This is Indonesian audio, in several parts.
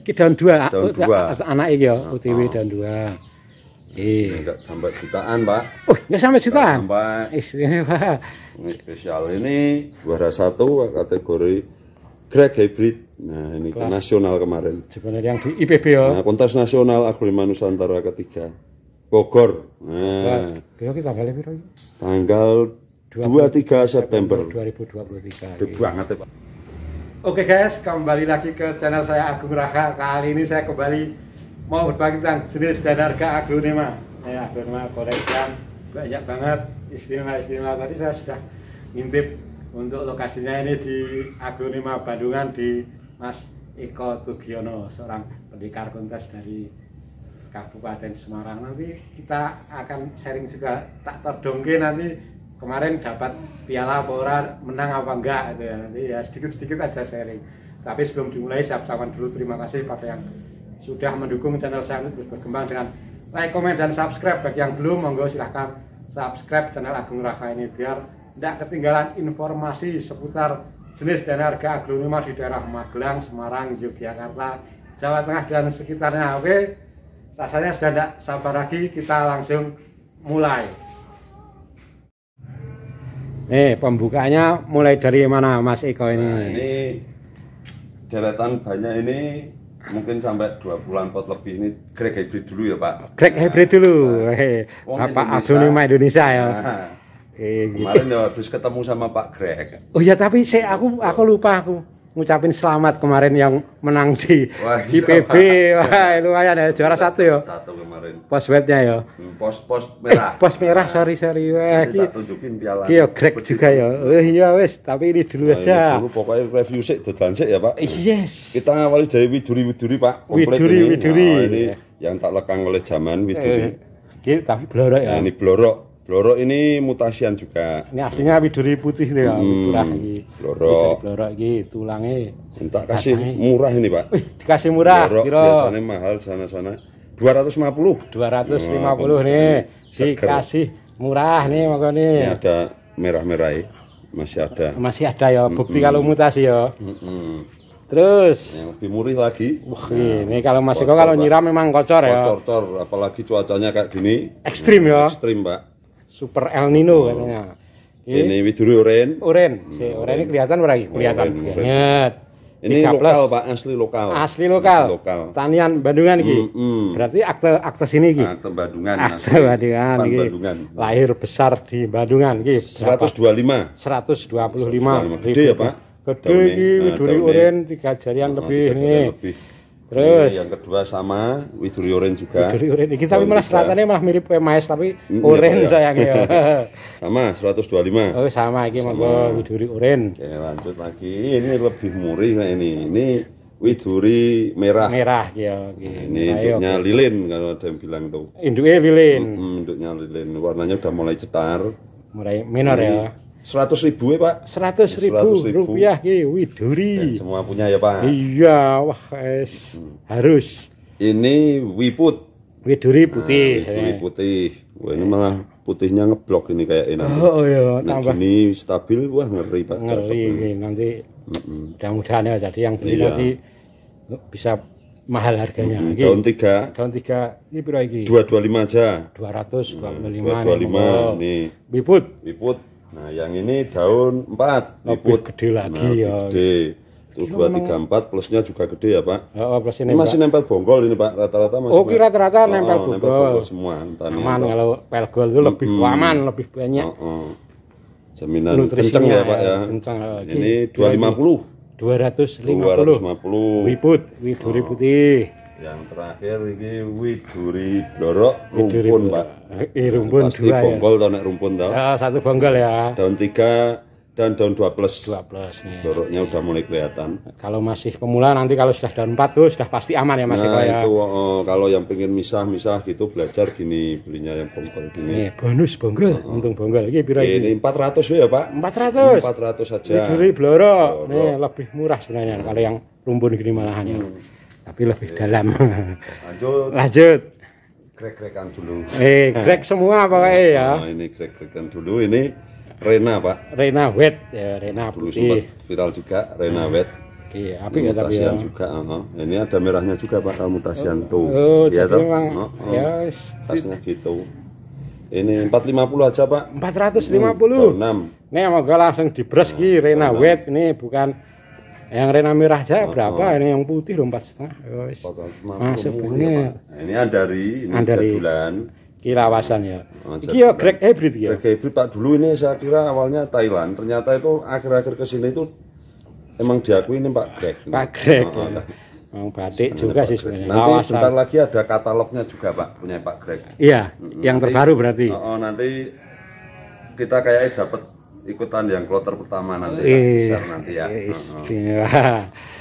Iki daun dua. Daun dua. Anak iki ya, oh. daun dua. Iya. Enggak eh. sampai jutaan, Pak. Oh, enggak sampai jutaan. sampai. Ya, ini spesial ini juara satu kategori Greg Hybrid. Nah, ini Kelas. nasional kemarin. Sebenarnya yang di IPB ya. Nah, kontes nasional Agrima Nusantara ketiga. Bogor. Nah, Oke, tanggal piro Tanggal 23 September 2023. Gede banget, Pak. Oke guys, kembali lagi ke channel saya Agung Raka. Kali ini saya kembali mau berbagi tentang jenis dan harga aglonema. Ya, aglonema koleksian banyak banget istimewa-istimewa. Tadi saya sudah ngintip untuk lokasinya ini di aglonema Bandungan di Mas Eko Tugiono, seorang pendekar kontes dari Kabupaten Semarang. Nanti kita akan sharing juga tak terdongke nanti kemarin dapat piala Polra menang apa enggak gitu ya nanti ya sedikit-sedikit aja sharing tapi sebelum dimulai saya ucapkan dulu terima kasih pada yang sudah mendukung channel saya terus berkembang dengan like, komen, dan subscribe bagi yang belum monggo silahkan subscribe channel Agung Raka ini biar tidak ketinggalan informasi seputar jenis dan harga agronomi di daerah Magelang, Semarang, Yogyakarta, Jawa Tengah dan sekitarnya. Oke, rasanya sudah tidak sabar lagi kita langsung mulai. Nih eh, pembukanya mulai dari mana Mas Eko ini? Nah, ini deretan banyak ini mungkin sampai dua bulan pot lebih ini Greg hybrid dulu ya Pak. Greg nah, hybrid dulu. Nah, hey, eh, Bapak Abdunima Indonesia ya. Nah, eh, gitu. kemarin ya habis ketemu sama Pak Greg. Oh ya tapi saya aku aku lupa aku ngucapin selamat kemarin yang menang di Wah, IPB. Iya. Wah, lumayan ya juara satu ya. Satu kemarin. Pos bednya ya. Hmm, pos pos merah. Eh, pos merah, sorry sorry. Wah, ini tak tunjukin piala. Ki ya grek juga ya. Oh, iya wes, tapi ini dulu nah, aja. Ini dulu pokoknya review sih dedan sik ya, Pak. Eh, yes. Kita ngawali dari widuri-widuri, Pak. widuri, ini. Widuri. Nah, ini yang tak lekang oleh zaman widuri. Eh, tapi blorok ya. Nah, ini blorok. Blorok ini mutasian juga. Ini aslinya duri putih deh. ya, hmm, murah ini. Blorok. Blorok ini tulangnya. Minta kasih Kacangnya. murah ini pak. Kasih dikasih murah. Blorok kira. biasanya mahal sana-sana. Dua Dua ratus lima puluh. ratus lima puluh nih. Seger. Dikasih murah nih makanya. Ini ada merah-merah Masih ada. Masih ada ya, bukti mm -mm. kalau mutasi ya. Mm -mm. Terus yang lebih murih lagi. Wah, nah, ini kalau masih kok kalau nyiram memang kocor, kocor ya. Kocor, apalagi cuacanya kayak gini. Ekstrim ya. Ekstrim, Pak. Super El Nino katanya. Ini widuri uren. Uren. Si uren ini kelihatan berarti kelihatan Ini lokal plus. Pak, asli lokal. Asli lokal. Asli lokal. Tanian Bandungan iki. Mm, mm. Berarti akte akte sini iki. Akte Bandungan. Akte Bandungan iki. Bandungan. Lahir besar di Bandungan iki. 125. 125. 125. Gede ya, Pak. Gede iki widuri uren tiga jarian ah, lebih ini. Lebih. Iya, iya, Terus ini yang kedua sama Widuri Oren juga. Widuri Oren iki tapi malah seratannya malah mirip kayak Maes tapi mm, Oren ya. sama 125. Oh, sama iki monggo Widuri Oren. Oke, lanjut lagi. Ini lebih murih nah ini. Ini Widuri merah. Merah ya. Nah, ini Ayo. lilin kalau ada yang bilang tuh. Induknya lilin. Mm -hmm, induknya lilin. Warnanya udah mulai cetar. Mulai minor ini, ya. Seratus ribu ya Pak? Seratus ribu, ribu rupiah ya, Widuri. Dan eh, semua punya ya Pak? Iya, wah es. Hmm. harus. Ini Wiput. Widuri nah, putih. Nah, Widuri putih. Wah ini malah putihnya ngeblok ini kayak ini. Oh, oh iya, nah, tambah. Ini stabil wah ngeri Pak. Ngeri ini nanti mm -mm. mudah-mudahan ya jadi yang beli iya. nanti bisa mahal harganya. Mm -hmm. Daun tiga. Daun tiga ini berapa lagi? Dua dua lima aja. Dua ratus dua puluh lima. Dua dua lima nih. Wiput. Wiput Nah, yang ini daun 4 liput. Lebih gede lagi nah, ya. Gede. Itu dua tiga empat plusnya juga gede ya Pak. Oh, oh plus ini, ini masih nempel bonggol ini Pak rata-rata masih. Oh kira rata-rata oh, nempel, bonggol. nempel bonggol semua. Entani aman kalau pelgol itu lebih hmm. aman lebih banyak. Oh, oh. Jaminan kenceng ya, ya Pak ya. Kenceng. Nah, ini dua lima puluh. Dua ratus lima puluh. Wiput, wiput oh. putih yang terakhir ini Widuri Blorok rumpun Pak ini eh, eh, rumpun pasti dua ya? bonggol ya. rumpun tau ya, satu bonggol ya daun tiga dan daun dua plus dua plus nih. Doroknya udah mulai kelihatan. Kalau masih pemula nanti kalau sudah daun empat tuh sudah pasti aman ya Mas nah, ya? itu oh, kalau yang pengen misah-misah gitu belajar gini belinya yang bonggol gini. Nih, bonus bonggol, oh. untung bonggol. ini pira ini? ratus ya, Pak. empat ratus. empat ratus saja. Widuri blorok Nih, lebih murah sebenarnya hmm. kalau yang rumpun gini malahan ya. Hmm tapi lebih Oke. Iya, iya. dalam lanjut lanjut Krek-krekan dulu eh krek semua pokoknya nah, ya nah, ini krek-krekan dulu ini Rena pak Rena Wet ya Rena dulu putih. sempat viral juga Rena nah. Wet Iya, api ini ya tapi ya. juga, no. Oh, oh. ini ada merahnya juga pak kalau mutasian oh, tuh. Oh, ya, jadi memang, no, oh, ya, tasnya gitu. Ini 450 aja, Pak. 450. Ini, 6. Nih, moga langsung brush nah, ki Rena Wet ini bukan yang rena merah aja oh, berapa? Oh. Ini yang putih pas nah, Masuk ini. Ini andari, ini andari. jadulan. Kilawasan ya. Oh, Iki ya Greg Hybrid ya. Greg Hybrid Pak dulu ini saya kira awalnya Thailand, ternyata itu akhir-akhir ke sini itu emang diakui ini Pak Greg. Pak Greg. Oh, ya. Mau batik juga sih sebenarnya. Nanti Lawasan. sebentar lagi ada katalognya juga Pak punya Pak Greg. Iya, nanti, yang terbaru berarti. Oh, oh nanti kita kayaknya dapat ikutan yang kloter pertama nanti eh, Pak, nanti ya. Iya, istimewa.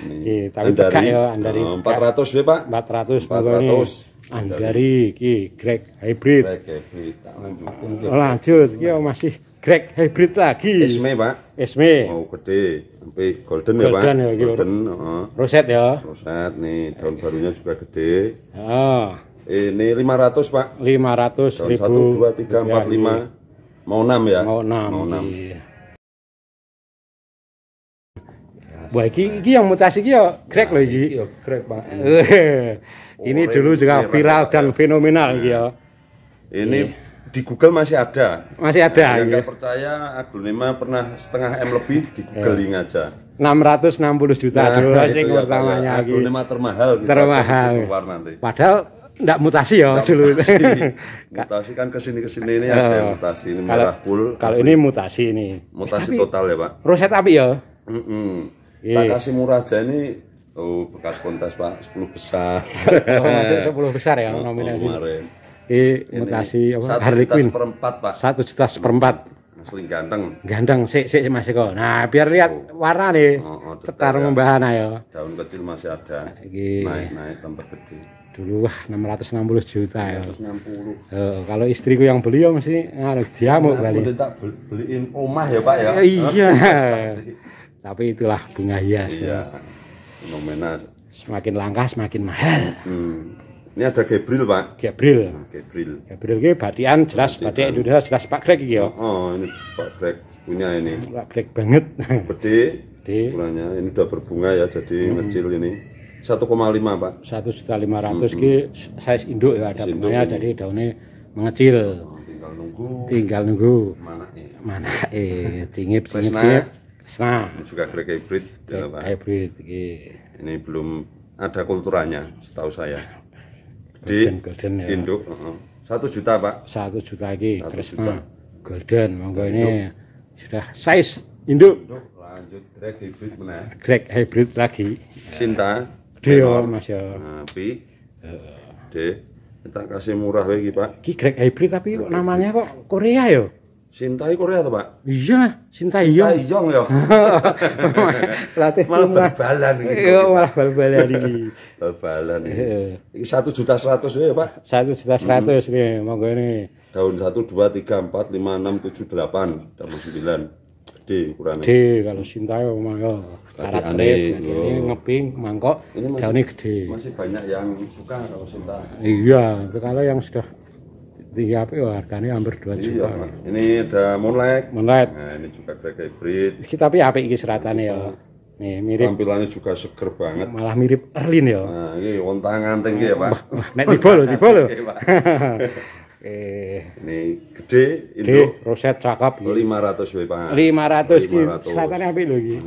Iya. tapi Andari, ya, Andari. 400 deh Pak. 400 400. Andari ki Greg hybrid. Greg hybrid. Oh, lanjut. Lanjut, ki ya, masih Greg hybrid lagi. Esme, Pak. Esme. Oh, gede. Sampai golden, golden ya, Pak. Ya, golden, heeh. Roset ya. Roset nih, daun barunya juga gede. Oh. Ini 500, Pak. 500 ribu. 1 2 3 4 5. Mau enam ya? Mau enam. Mau enam. Iya. Wah, ini, yang mutasi ini ya krek nah, lho iki. Iya, Pak. ini dulu juga viral dan iya. fenomenal iki ya. Iya. Ini di Google masih ada. Masih ada. Yang nggak percaya aglonema pernah setengah M lebih di googling aja. 660 juta nah, dolar sing pertamanya ya, Aglonema termahal termahal. Padahal enggak mutasi ya enggak dulu. Mutasi. mutasi kan kesini kesini ini oh. ada mutasi ini kalau, merah full. Kalau asli. ini mutasi ini. Mutasi eh, total ya pak. Roset api ya. Mm -mm. Tak kasih murah aja ini Oh, bekas kontes Pak, 10 besar. oh, sepuluh 10 besar ya oh, nominasi. Oh, Eh, mutasi apa? Harley juta seperempat, Pak. Satu juta seperempat. masih ganteng. Ganteng, sih sih, masih kok. Nah, biar lihat oh. warna nih. Oh, oh, cetar ya. membahana ya. Daun kecil masih ada. Naik-naik tempat gede dulu wah 660 juta 660. ya. Uh, kalau istriku yang beli ya mesti ngaruh diamuk nah, kali. beliin omah ya Pak ya. Uh, iya. Tapi itulah bunga hias. Iya. Ya. Semakin langka semakin mahal. Hmm. Ini ada Gabriel Pak. Gabriel. Nah, Gabriel. Gabriel ini batian jelas batian Indonesia jelas Pak Greg ya. Oh, oh, ini Pak Greg punya ini. Pak Greg banget. Gede. Gede. Ini udah berbunga ya jadi hmm. ngecil ini satu koma lima Pak. satu juta lima ratus hmm. ki size induk ya ada bunganya jadi daunnya mengecil. Oh, tinggal nunggu. Tinggal nunggu. Mana eh. Mana eh tinggi tingip Nah, ini juga grek hybrid ya, Pak. Hybrid iki. Iya. Ini belum ada kulturanya setahu saya. Di golden, golden, ya. induk, Satu juta, Pak. Satu juta lagi. Terus juta. Hmm, golden, monggo ini sudah size induk. induk lanjut drag hybrid mana? Drag hybrid lagi. cinta Deor Mas ya. Api. Heeh. Kita kasih murah lagi Pak. Iki Greg Hybrid tapi kok namanya kok Korea yo. Ya? Sintai Korea tuh Pak? Iya, Sintai Yong. Sintai Yong ya. Latih malah bal-balan gitu. Iya, malah bal-balan ini. bal-balan. Iki iya. juta seratus ya, Pak. Satu juta seratus hmm. nih, nih, monggo ini. Daun satu dua tiga empat lima enam tujuh delapan daun sembilan gede ukurannya. Gede kalau sintayong mah ya. Ini ya. nah, ngeping mangkok ini masih, daunnya gede. Masih banyak yang suka kalau sinta. Iya, kalau yang sudah tiga ya harganya hampir 2 iya, juta. Iya, ini ada moonlight. Moonlight. Nah, ini juga kayak hybrid. Ini tapi api ini seratannya ya. Nih, mirip. Tampilannya juga seger banget. Malah mirip Erlin ya. Nah, iki wontangan tinggi ya, Pak. Nek tiba lho, tiba lho. Oke. Eh, ini gede, gede roset cakep. Gitu. 500 kuwi, Pak. 500 kuwi. Selatane apik lho iki.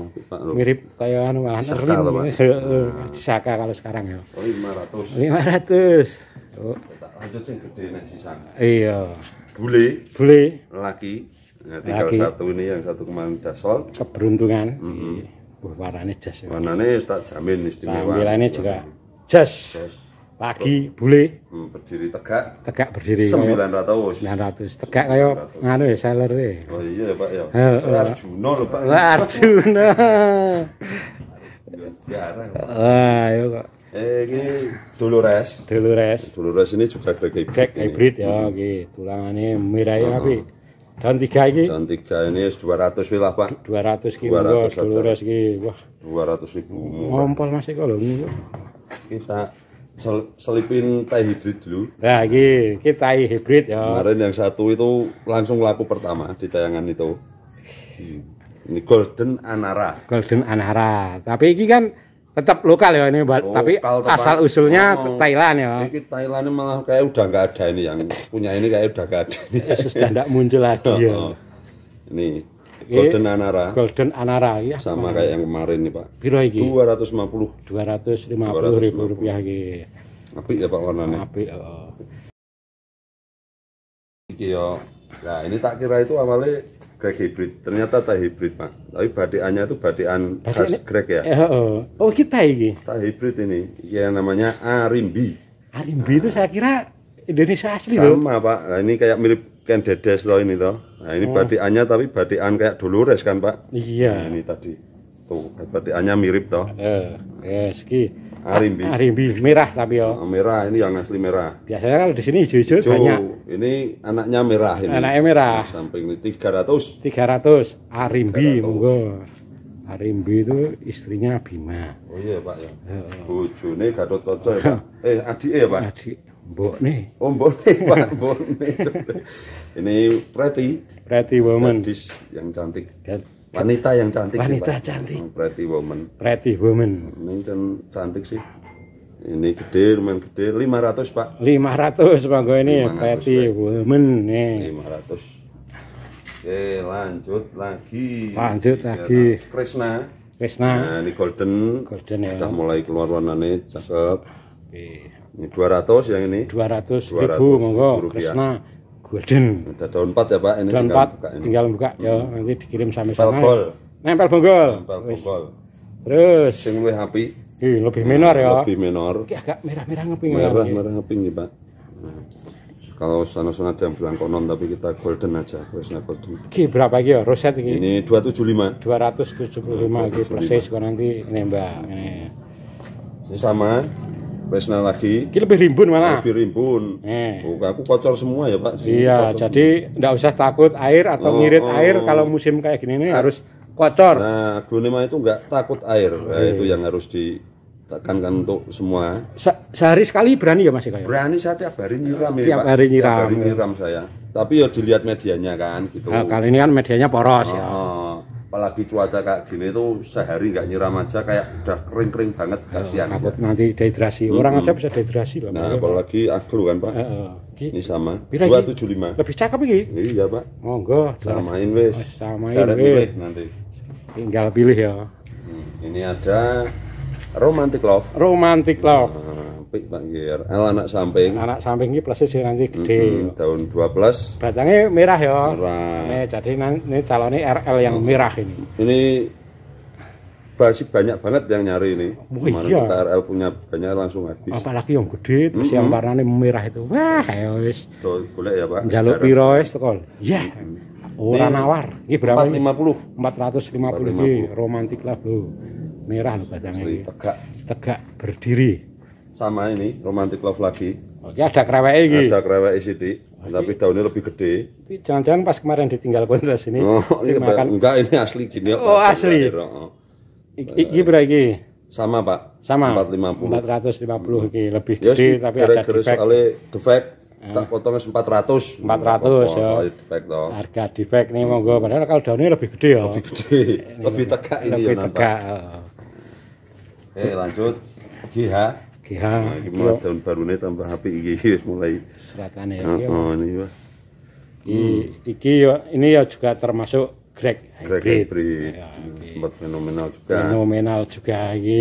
Mirip kaya anu anak ah, rim. Heeh. Saka kalau sekarang ya. 500. 500. Oh. Lanjut sing gede nek sisan. Iya. Bule. Bule. Laki. Nah, tinggal satu ini yang satu kemarin dasol. Keberuntungan. Mm -hmm. Buh, warnanya jas. Warnanya tak jamin istimewa. Tampilannya juga jas. Jas. lagi bule hmm, berdiri tegak tegak berdiri ya. sembilan ratus sembilan ratus tegak kayo nganu ya seller ya oh iya ya pak ya uh, Arjuna lho pak Arjuna ah ya kok eh ini Dolores Dolores Dolores ini juga Greg hybrid Greg hybrid ya oke tulangannya mirai uh -huh. tapi daun tiga ini daun tiga ini 200 wilah pak 200 kilo 200 Dolores ini wah 200 ribu ngompol masih kalau ini kita sel selipin tai hybrid dulu. Nah, ini, ini tai hybrid ya. Kemarin yang satu itu langsung laku pertama di tayangan itu. Hmm. Ini Golden Anara. Golden Anara. Tapi ini kan tetap lokal ya ini, lokal, tapi asal usulnya oh, oh. Thailand ya. Ini Thailand malah kayak udah nggak ada ini yang punya ini kayak udah nggak ada. Ini. Sudah muncul lagi ya. Ini Golden Anara. Golden Anara ya. Sama kayak yang kemarin nih, Pak. Piro iki? 250. 250 ribu rupiah iki. Apik ya Pak warnanya. Apik, heeh. Iki yo. Nah, ini tak kira itu awalnya Greg hybrid. Ternyata tak hybrid, Pak. Tapi badiannya itu badian khas Greg ya. Eh, heeh. Oh, kita iki. Tak hybrid ini. Iki yang namanya Arimbi. Arimbi nah. itu saya kira Indonesia asli Sama, loh. Sama, Pak. Nah, ini kayak mirip kan dedes loh ini toh. Nah ini oh. batikannya tapi batikan kayak Dolores kan pak? Iya. Nah, ini tadi tuh batikannya mirip toh. Eh, eh ski. Arimbi. Ah, Arimbi merah tapi ya. Merah ini yang asli merah. Biasanya kalau di sini hijau-hijau banyak. Ini anaknya merah ini. Anaknya merah. Nah, samping ini Tiga ratus Arimbi monggo. Arimbi itu istrinya Bima. Oh iya Pak ya. Bojone Gatot Kaca ya Pak. Eh adike ya Pak. Adik. Mbok nih. Oh, mbok nih, Pak, mbok nih. Ini pretty. Pretty Woman. Gadis yang cantik. Wanita yang cantik. Wanita sih, cantik. Oh, pretty Woman. Pretty Woman. Ini cantik sih. Ini gede, lumayan gede. 500, Pak. 500, Pak. Gue ini ya, pretty Pak. Woman nih. 500. Oke, lanjut lagi. Lanjut lagi. Krishna. Krishna. Nah, ini golden. Golden ya. Sudah mulai keluar warnanya cakep. Oke. Ini 200 yang ini. 200, 200 ribu monggo Kresna Golden. Ada daun 4 ya Pak ini. Daun 4 tinggal buka, ini. ya hmm. nanti dikirim sampai sana. Bonggol. Nempel bonggol. Nempel bonggol. Terus sing lebih api. Ih, lebih minor ya. Lebih minor. Ki agak merah-merah ngeping. Merah-merah ngeping nih, Pak. Nah. Kalau sana-sana ada yang bilang konon tapi kita golden aja, biasanya golden. Ki berapa ki ya roset ki? Ini 275. 275 ki persis kok nanti nembak. Ini. Sama Vesna lagi. Ini lebih rimbun mana? Lebih rimbun. Eh. Oh, aku kocor semua ya Pak. Sini iya, jadi nggak usah takut air atau oh, ngirit oh. air kalau musim kayak gini nih nah, harus kocor. Nah, glonema itu nggak takut air. Nah, itu yang harus ditekankan untuk semua. Se sehari sekali berani ya Mas kayak? Berani saya tiap hari nyiram ya, tiap Hari nyiram. Tiap hari nyiram saya. Tapi ya dilihat medianya kan gitu. Nah, kali ini kan medianya poros ya. oh, ya apalagi cuaca kayak gini tuh sehari nggak nyiram aja kayak udah kering-kering banget ya, kasihan takut ya. nanti dehidrasi mm -hmm. orang aja bisa dehidrasi loh nah ya. apalagi aglu kan pak uh, uh. ini sama dua tujuh lima lebih cakep ini iya pak oh enggak samain wes samain wes nanti tinggal pilih ya hmm, ini ada romantic love romantic love nah, sampai Pak El anak samping. Anak samping ini plus sih nanti gede. Mm -hmm, daun 12. Batangnya merah ya. Merah. Ini, jadi nanti calonnya RL yang merah ini. Ini masih banyak banget yang nyari ini. Oh, Kemarin iya. kita RL punya banyak langsung habis. Apalagi yang gede terus mm -hmm. yang warnanya merah itu. Wah, ya wis. Boleh ya, Pak. Jaluk piro wis tekol. Ya. Oh, ora nawar. Iki berapa 450. 450 puluh. romantik lah, Bro. Merah lho batangnya. Tegak. Tegak berdiri sama ini romantic love lagi. Oke, ada kerewek ini. Ada kerewek sidik, tapi daunnya lebih gede. Jangan-jangan pas kemarin ditinggal kontras ini. Oh, ini iya, dimakan. enggak ini asli gini. Oh, oh asli. Iya, iya, iki berapa iki? Sama, Pak. Sama. 450. 450 ini lebih ya, gede yes, tapi ada defek. Soalnya defek eh. tak potongnya 400. 400 ya. Defek toh. Harga defect nih monggo hmm. padahal kalau daunnya lebih gede ya. Lebih gede. lebih tegak ini ya, lebih ya nampak. Tegak. Oke, lanjut. GH Kiha. Gimana tahun baru ini tambah HP iki wis mulai seratan ya. Oh ini Pak. Iki hmm. ya, ini ya juga termasuk Greg Greg hybrid. Ya, hmm, okay. Sempat fenomenal juga. Fenomenal juga iki.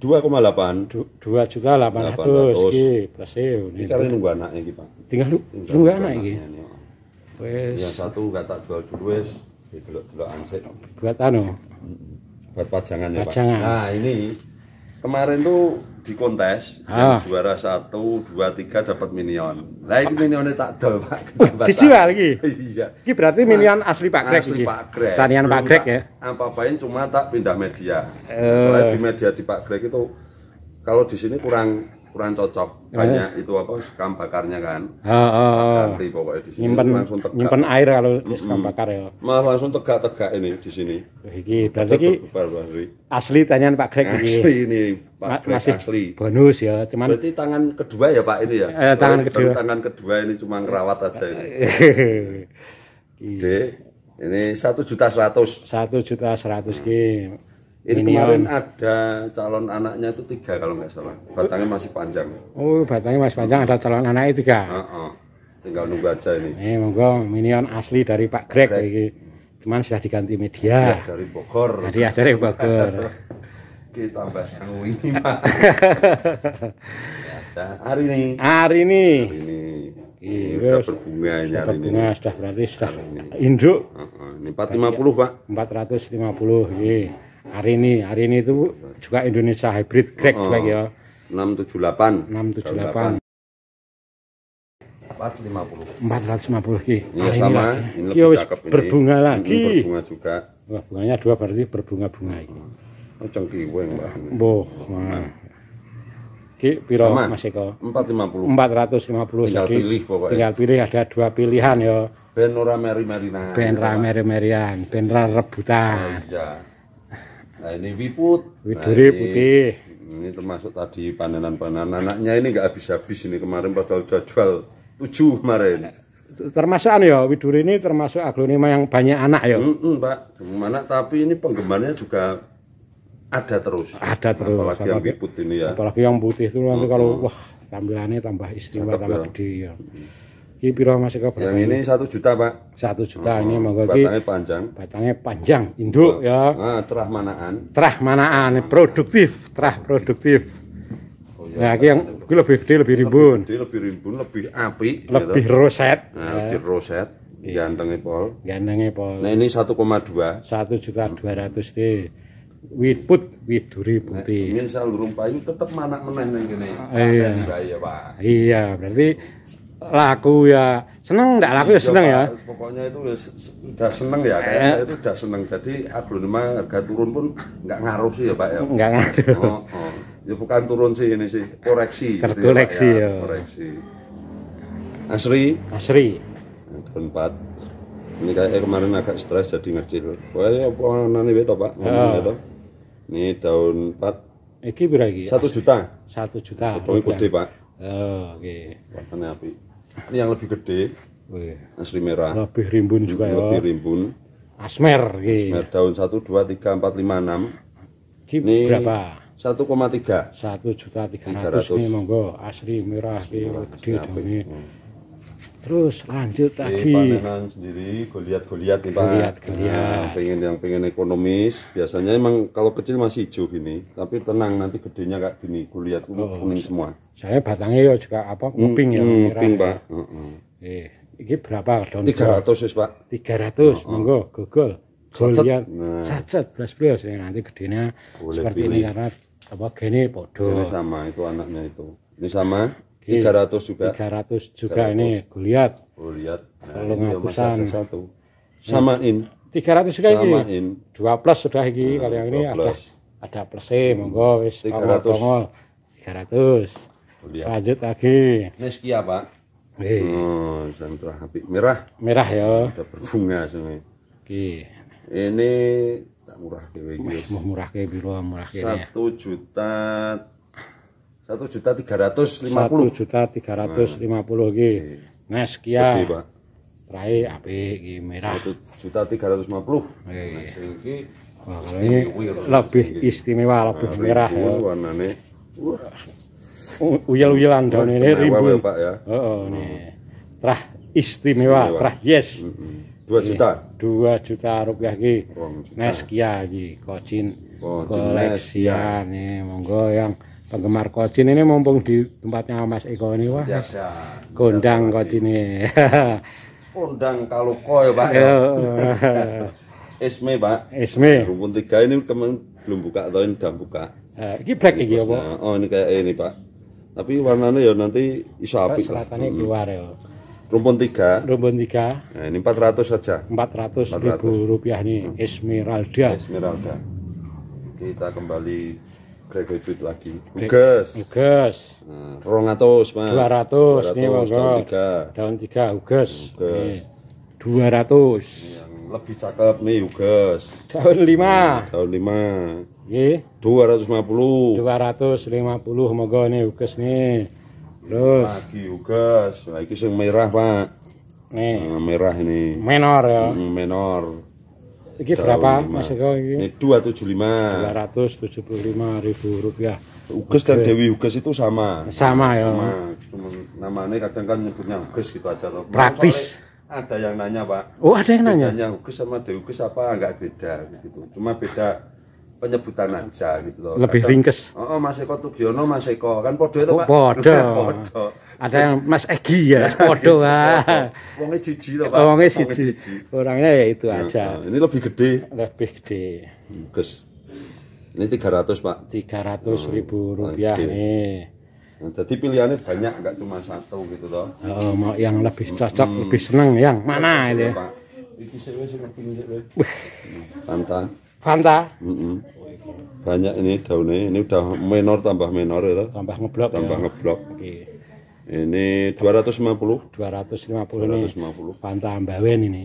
Dua koma delapan. Dua juta delapan ratus. Iki persil. Ini karena nunggu anaknya iki Pak. Tinggal nunggu anak iki. Wes. Yang satu enggak tak jual dulu wes. Delok-delok ansik. Buat anu. Hmm, Buat pajangan ya Pak. Nah ini kemarin tuh di kontes ah. juara satu dua tiga dapat minion lain ini ah. minionnya tak dol pak oh, dijual lagi iya ini berarti minion asli pak Greg asli pak Greg tanian pak Greg ya apa apain cuma tak pindah media uh. soalnya di media di pak Greg itu kalau di sini kurang kurang cocok eh. banyak itu apa sekam bakarnya kan oh, oh. ganti pokoknya di sini nyimpen, langsung tegak nyimpen air kalau mm sekam bakar ya malah langsung tegak-tegak ini di sini ini berarti ini asli tanyaan Pak Greg asli ini Pak Greg masih asli bonus ya cuman berarti tangan kedua ya Pak ini ya eh, tangan kedua tangan kedua ini cuma ngerawat aja ini iya. d ini satu juta seratus satu juta seratus hmm. Ini Minion. kemarin ada calon anaknya itu tiga kalau nggak salah. Batangnya masih panjang. Oh, batangnya masih panjang. Ada calon anaknya tiga. Uh -uh. Tinggal nunggu aja ini. Ini eh, monggo minion asli dari Pak Greg. Greg. Cuman sudah diganti media. Hadiah dari Bogor. ada dari Bogor. Kita bahas ini Pak. ya, hari ini. Hari ini. Hari ini. Iya, berbunga ini hari berbunga, ini. Sudah berarti sudah induk. Uh -uh. Ini 450 Pak. 450. Iya hari ini hari ini itu juga Indonesia hybrid crack oh, juga ya 678 678 450 450 ki ya hari sama ini, ini lebih cakep ini berbunga lagi ini berbunga juga Wah, bunganya dua berarti berbunga-bunga iki hmm. oh cengkiweng mbah mbuh Ki piro Mas Eko? 450. 450 tinggal jadi pilih pokoknya. Tinggal pilih ada dua pilihan ya. Ben ora meri-merian. Ben anu ra meri-merian, ben ra rebutan. Oh, iya. Nah ini wiput. Widuri nah, ini, putih. Ini termasuk tadi panenan-panenan anaknya ini nggak habis-habis ini kemarin padahal jual, jual tujuh kemarin. Termasuk anu ya, widuri ini termasuk aglonema yang banyak anak ya. Mm -mm, Pak, anak tapi ini penggemarnya juga ada terus. Ada terus. Apalagi yang wiput ini ya. Apalagi yang putih itu nanti mm -hmm. kalau wah tampilannya tambah istimewa tambah ya. gede ya. Mm -hmm. Iki pira Mas Eko? Yang ini satu juta, Pak. Satu juta oh, ini monggo iki. Batangnya panjang. Batangnya panjang, induk oh. ya. Nah, terah manaan. Terah manaan, produktif, terah produktif. Oh, ya, nah, iki yang iki lebih gede, lebih rimbun. Lebih gede, lebih rimbun, lebih api. Gitu. Lebih gitu. roset. Nah, ya. lebih roset. Gantengnya pol. Gantengnya pol. Nah, ini 1,2. 1 juta 200 put, Wiput Widuri nah, Putih. Nah, ini saya lurung ini tetap manak meneh yang kene. Iya, Pak. Iya, berarti Ya. laku ya seneng nggak laku ya seneng ya pokoknya itu ya udah seneng ya kayak eh. itu udah seneng jadi aglonema harga turun pun nggak ngaruh sih ya pak ya nggak ngaruh oh, oh. ya bukan turun sih ini sih koreksi koreksi gitu ya, ya. ya. koreksi asri asri daun empat ini kayak kemarin agak stres jadi ngecil wah ya apa nani beto pak oh. Beto. ini daun empat Iki berapa? Satu juta. Satu juta. Hitung putih pak. Oh, oke. Warnanya api. Ini yang lebih gede. Wih. Asli merah. Lebih rimbun mm, juga lebih ya. Lebih rimbun. Asmer. gini. Asmer daun satu, dua, tiga, empat, lima, enam. ini berapa? tiga. Satu juta tiga ratus. Ini monggo asli merah, asli merah gede daunnya. Mm. Terus lanjut lagi. panenan sendiri, goliat-goliat nih Pak. Goliat-goliat. Nah, pengen yang pengen ekonomis, biasanya emang kalau kecil masih hijau gini, tapi tenang nanti gedenya kayak gini, goliat oh, kuning semua. Saya batangnya ya juga apa, kuping mm, ya. Nguping ya. Pak. Uh -uh. Eh, ini berapa Tiga ratus ya Pak. Tiga ratus. -uh. monggo, google. Goliat, sacet, nah. plus plus. Ya, nanti gedenya Boleh seperti pilih. ini karena apa gini, podo. Ini sama, itu anaknya itu. Ini sama. 300 iya. juga. 300 juga 300. ini Goliat. Goliat. Oh, nah, ini masih ada Satu. Samain. 300 juga ini. Samain. 2 plus sudah ini nah, kalau yang ini ada ada plus sih hmm. E, monggo wis 300. Tongol. 300. Goliat. Lanjut lagi. Neski ya, Pak. Hey. Oh, santuah hati merah. Merah ya. Ada berbunga sini. Oke. Ini tak murah dewe iki. Murah ke piro murah ke. 1 ya. juta satu juta tiga ratus lima puluh satu juta tiga ratus lima puluh g nes kia terakhir AP merah satu juta tiga ratus lima puluh iya. kalau ini lebih iya. istimewa lebih nah, merah ya warnanya uyel-uyelan daun ini ribu ya, Pak, ya. oh, oh nih terah istimewa, istimewa. terah yes mm -hmm. 2 juta. 2 juta rupiah g Nes kia kocin oh, koleksian nih monggo yang penggemar kocin ini mumpung di tempatnya Mas Eko ini wah gondang ya, ya, kocin ini gondang kalau koi, pak ya Esme pak Esme rumpun tiga ini kemen belum buka atau ini udah buka uh, ini black ini, ini apa? Nah, oh ini kayak ini pak tapi warnanya ya nanti iso api selatannya hmm. keluar ya rumpun tiga rumpun tiga nah, ini 400 saja 400, 400 ribu rupiah nih hmm. Esmeralda Esmeralda kita kembali Grego duit lagi. Ugas. Ugas. Nah, rong atus, Mas. 200, 200 nih monggo. Daun 3. Daun 3 ugas. Ugas. Nih, iya. 200. Yang lebih cakep nih ugas. Daun 5. Nah, hmm, daun 5. Nggih. 250. 250 monggo nih ugas nih. Terus lagi ugas. Nah, iki sing merah, Pak. Nih. Nah, merah ini. Menor ya. Hmm, menor. Ini berapa Mas Eko ini? Dua tujuh lima. Dua ratus tujuh puluh lima ribu rupiah. Uges dan Dewi Uges itu sama. Sama ya. Sama. namanya kadang kan nyebutnya Uges gitu aja loh. Praktis. Ada yang nanya Pak. Oh ada yang nanya. Bedanya Uges sama Dewi Uges apa? Enggak beda gitu. Cuma beda penyebutan aja gitu loh. Lebih Kata, ringkes. Oh, oh Mas Eko Tugiono, Mas Eko kan podo itu Pak. Podo. podo. Ada yang Mas Egi ya, podo ah. Wonge jiji to Pak. Wonge siji. Orangnya ya itu ya, aja. Nah, ini lebih gede. Lebih gede. Ringkes. Ini 300 Pak. 300 oh, ribu rupiah okay. nih. Nah, jadi pilihannya banyak, nggak cuma satu gitu loh. Oh, mau yang lebih hmm. cocok, hmm. lebih seneng yang mana itu ya? Pak. Iki sing wis Fanta. Fanta. Mm -mm. Banyak ini daunnya, ini udah minor tambah minor itu. Ya, tambah ngeblok ya? Tambah ya. ngeblok. Oke. Ini 250. 250, 250. pantai bawen Ambawen ini.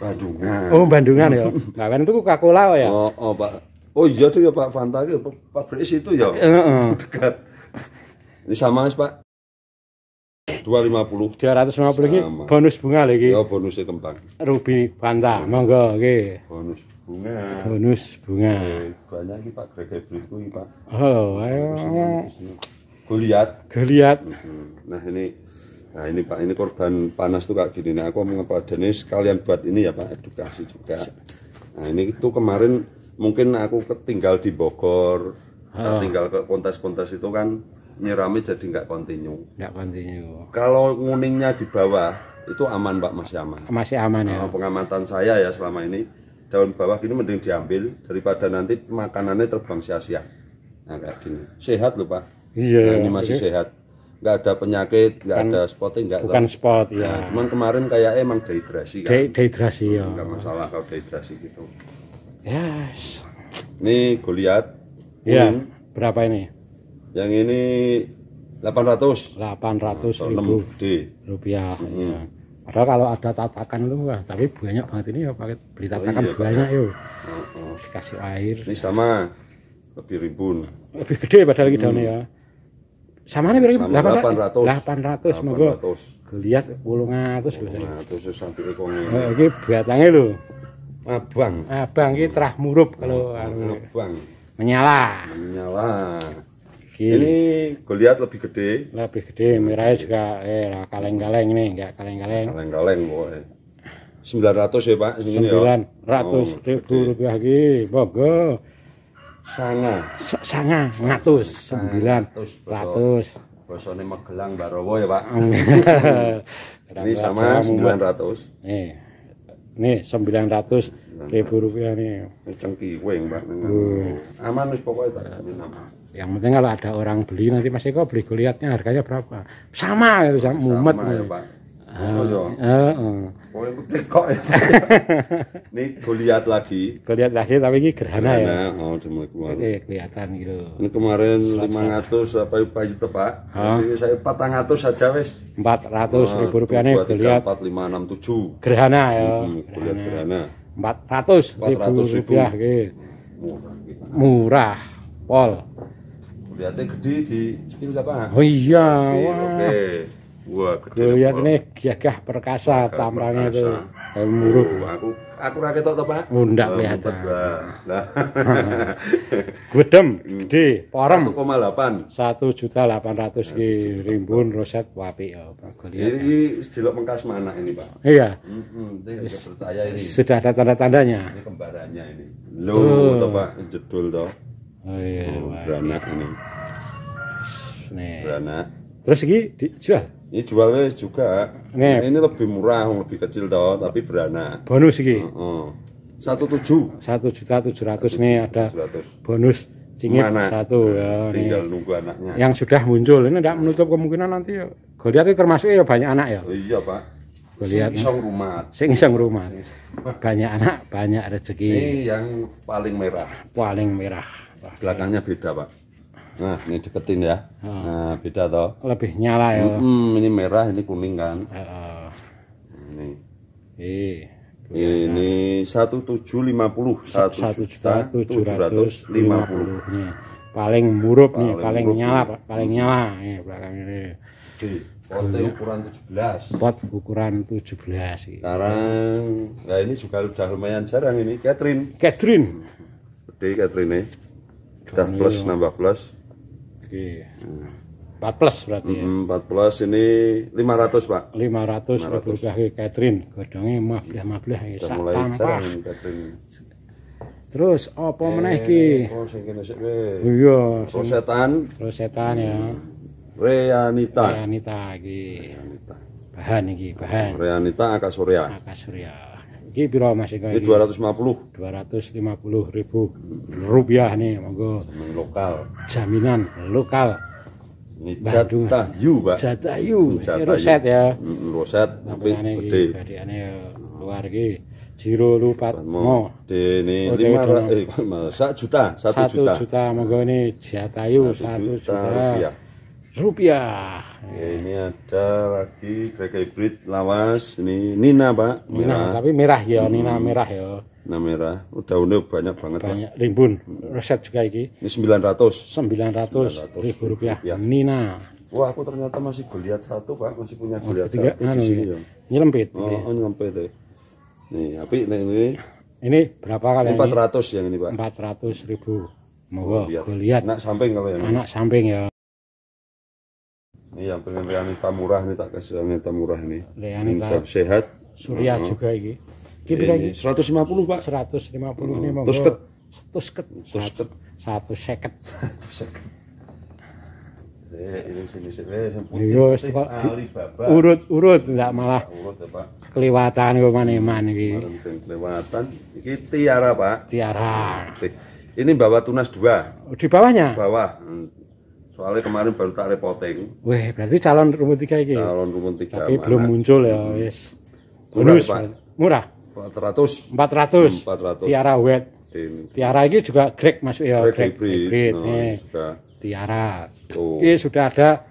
Bandungan. Oh, Bandungan ya. Ambawen itu Coca-Cola oh, ya? Oh, oh, Pak. Oh iya tuh ya Pak Fanta itu ya, pabrik situ ya. Heeh. Eh, eh. Dekat. Ini sama Mas Pak. 250. 250 lagi bonus bunga lagi. Ya bonusnya kembang. Ruby Fanta. Monggo Oke Bonus bunga bonus bunga eh, banyak ini pak gregai berikutku ini pak oh ayo goliat goliat mm-hmm. nah ini nah ini pak ini korban panas tuh kayak gini nah, aku mau ini sekalian buat ini ya pak edukasi juga nah ini itu kemarin mungkin aku ketinggal di Bogor oh. Ah. tinggal ke kontes-kontes itu kan nyirami jadi nggak kontinu nggak kontinu kalau nguningnya di bawah itu aman pak masih aman masih aman ya nah, pengamatan saya ya selama ini daun bawah gini mending diambil daripada nanti makanannya terbang sia-sia nah kayak gini sehat lho, pak iya nah, ini masih iya. sehat nggak ada penyakit nggak ada spotnya enggak bukan tahu. spot nah, ya cuman kemarin kayak emang dehidrasi kan De dehidrasi ya nggak masalah kalau dehidrasi gitu yes ini goliat iya berapa ini yang ini 800 800 ribu, rupiah hmm. ya. Padahal kalau ada tatakan lu wah, tapi banyak banget ini ya pakai beli oh, tatakan oh, iya, banyak yuk. Oh, oh. Dikasih air. Ini sama lebih ribuan. Lebih gede padahal hmm. daunnya ya. Hmm. Sama nih berapa? Delapan ratus. Eh, delapan ratus, monggo. Geliat puluh ratus. Puluh oh, ratus Nah, ini batangnya lo. Abang. Abang ini terah murup kalau oh, anu. abang. Menyala. Menyala lagi. Ini gue lihat lebih gede. Lebih gede, miranya juga eh kaleng-kaleng nih, enggak kaleng-kaleng. Kaleng-kaleng pokoknya. 900 ya Pak, ini ya. ribu rupiah oh, lagi, monggo. Sanga. Sanga, ngatus, sembilan, ratus. Bosone Magelang Barowo ya Pak. ini sama 900. Nih. Nih 900 ribu rupiah nih. cengki weng Pak. Aman wis pokoknya tak jamin aman yang penting kalau ada orang beli nanti pasti kok beli kulihatnya harganya berapa sama itu ya, sama, sama mumet ya, ya, Pak ah, Oh, iya. oh, Oh, oh, Ini oh, lagi. oh, lagi tapi ini gerhana, gerhana. ya. oh cuma kemarin. oh, kelihatan gitu. Ini kemarin oh, ratus apa oh, itu, Pak. saya oh, ratus saja oh, ratus ribu rupiah nih oh, tujuh. Gerhana ya. oh, oh, oh, ratus ribu rupiah, oh, Murah. Murah. Pol. Lihatnya gede di itu apa? Oh iya. Oke. Wah, gede. Lihat nih, gagah perkasa tampangnya itu. Eh, muruk. Oh, aku aku ra ketok to, Pak. Mundak oh, eh, lihat. Lah. Gedem, hmm. gede, parem. 1,8. 1 juta 800 ki rimbun roset wapi ya, oh, Pak. Ini sedelok mengkas mana ini, Pak? Iya. Heeh, mm hmm, percaya ini. Sudah ada tanda-tandanya. Ini kembarannya ini. Loh, to, Pak, jedul to. Oh iya. iya oh, beranak iya. ini. Nih. Beranak. Terus ini dijual? Ini jualnya juga. Nih. Ini lebih murah, lebih kecil toh, tapi beranak. Bonus ini. Satu tujuh. Satu juta tujuh ratus nih ada 700. bonus cingit Mana? satu ya. Eh, tinggal nih. nunggu anaknya. Yang sudah muncul ini tidak menutup kemungkinan nanti. Ya. Gue lihat itu termasuk ya banyak anak ya. Iya pak. Gue lihat. Sing rumah. Sing rumah. Banyak anak, banyak rezeki. Ini yang paling merah. Paling merah belakangnya beda pak nah ini deketin ya oh. nah beda toh lebih nyala ya mm -mm, ini merah ini kuning kan uh, ini eh, ini satu tujuh lima puluh satu juta tujuh ratus lima puluh paling buruk nih paling nyala pak paling nyala ini belakang ini pot ukuran tujuh belas, pot ukuran 17 gitu. sekarang nah ini juga sudah lumayan jarang ini Catherine Catherine gede Catherine nih kita plus nambah plus Oke. Nah. plus berarti mm -hmm, ya. 4 plus ini 500, Pak. lima ratus berubah ke Catherine. Godongnya mablah mablah ya. kita mulai jarang Catherine. Terus apa menaiki, eh, meneh oh, Iya, rosetan. Rosetan ya. Mm. Reanita. Reanita iki. Bahan iki, bahan. Reanita Akasurya. Akasurya. Iki piro Mas Eko 250. 250 ribu rupiah nih monggo. lokal. Jaminan lokal. Ini Jatayu, Pak. Jatayu. Jatayu. Roset ya. Roset tapi gede. Badane luar iki. Jiro Lupatmo. Dene 5 eh malah juta, satu juta. juta monggo ini Jatayu 1 juta. Rupiah. Rupiah. Ya, ini ada lagi kayak Hybrid lawas. Ini Nina, Pak. Nina, merah. tapi merah ya, hmm. Nina merah ya. Nina merah. Udah udah banyak banget, banyak. Pak. Rimbun. Reset juga ini. Ini ratus. Sembilan ratus ribu rupiah. rupiah. Ya. Nina. Wah, aku ternyata masih kulihat satu, Pak. Masih punya kulihat oh, satu nah, di anu sini ya. Nyelempit. Oh, oh nyelempit deh. Ya. Nih, tapi nah, ini ini berapa kali Empat ratus ini? yang ini, Pak. Empat ratus ribu. Mau oh, Kulihat. Anak samping kalau yang Anak samping ya. Ini iya, yang pengen Anita murah nih tak kasih Anita murah nih. Lengkap sehat. Surya uh -huh. juga ini. Kita ini 150 pak. 150 uh -huh. nih monggo. Tusket, tusket, Satu seket. Satu seket. Eh, ini sini sini. Eh, Yo, iya, urut urut enggak malah. Urut ya pak. Kelewatan gue mana ini. Kelewatan. Ini tiara pak. Tiara. Ini bawa tunas dua. Di bawahnya. Bawah. Hmm soalnya kemarin baru tak reporting, weh berarti calon rumput tiga ini calon rumput tiga tapi mana? belum muncul ya hmm. yes bonus murah empat ratus empat ratus hmm, empat ratus tiara wet tiara ini juga grek masuk ya grek hybrid no, oh, eh. tiara oh. ini sudah ada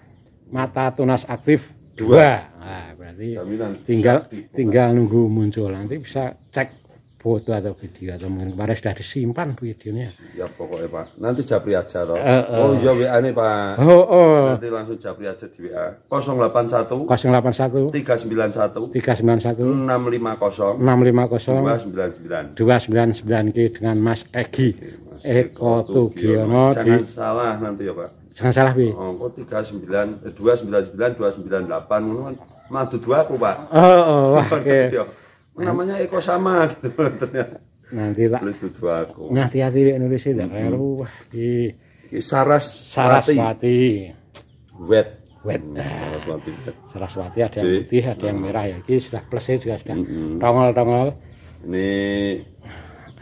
mata tunas aktif dua, dua. Nah, berarti Jaminan. tinggal Sakti. tinggal nunggu muncul nanti bisa cek foto atau video atau mungkin kemarin sudah disimpan videonya. Ya pokoknya Pak. Nanti japri aja toh. Uh, uh. Oh iya WA nih Pak. Oh, oh. Nanti langsung japri aja di WA. 081 081 391 391 650 650 299 299 Ki dengan Mas Egi. Mas Eko Tugiono. Jangan di... salah nanti ya Pak. Jangan salah pi. Oh, kok 39 eh, 299 298 ngono. Kan. Madu dua aku, Pak. Oh, oh, oke. Okay namanya Eko sama gitu ternyata nanti tak lucu tuh aku hati dia nulis itu hmm. di Saras Saraswati wet wet nah, Saraswati Saraswati ada yang putih ada yang merah ya ini sudah plus juga sudah hmm. tongol tongol ini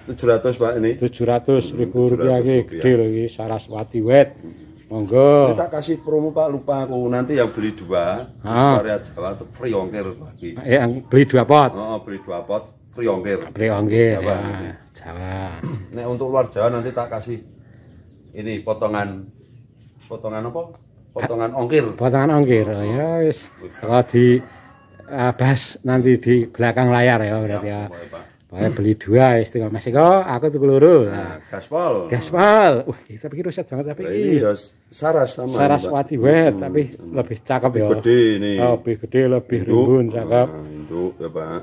700 pak ini 700 ribu rupiah gede loh ini Saraswati wet hmm. Monggo. Kita kasih promo Pak lupa aku nanti yang beli dua ah. Area Jawa itu free ongkir lagi. Ah, yang beli dua pot. Oh, beli dua pot free ongkir. Ah, free ongkir. Jawa. Ya, Jawa. Nek untuk luar Jawa nanti tak kasih ini potongan potongan apa? Potongan ah, ongkir. Potongan ongkir. Oh. Ya wis. Kalau di uh, nanti di belakang layar ya berarti ya. ya. Saya beli dua es tengah Meksiko, aku tuh loro. Nah, gaspol. Gaspol. Wah, tapi pikir rusak banget tapi nah, ini saras sama. Saraswati wet, hmm, tapi hmm. lebih cakep ya. Gede ini. Oh, lebih gede, lebih induk. rimbun, nah, cakep. Ah, induk ya, Pak.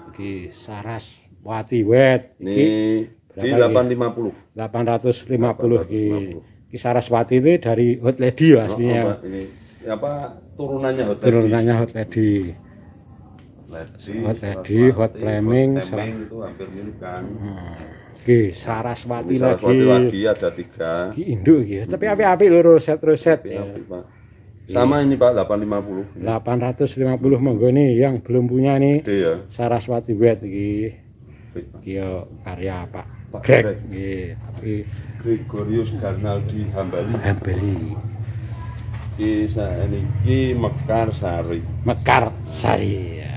saras Saraswati wet. Ini di 850. 850 iki. saras Saraswati ini dari Hot Lady ya, aslinya. Oh, oh, ini apa turunannya Hot Lady. Turunannya Hot Lady. Ledi, Hot flaming, Hot flaming itu hampir mirip kan. Hmm. Oke, Saraswati, Saraswati lagi. lagi ada tiga. Ki Induk ya. Tapi hmm. api-api lho roset-roset ya. Api, Pak. Iya. Sama ini Pak 850. 850 monggo nih yang belum punya nih. ya. Saraswati Wet iki. Ki iya, karya Pak. Pak Greg. Nggih, iya, tapi Gregorius Garnaldi Hambali. Hambali. Ki saiki Mekar Sari. Mekar Sari. Ya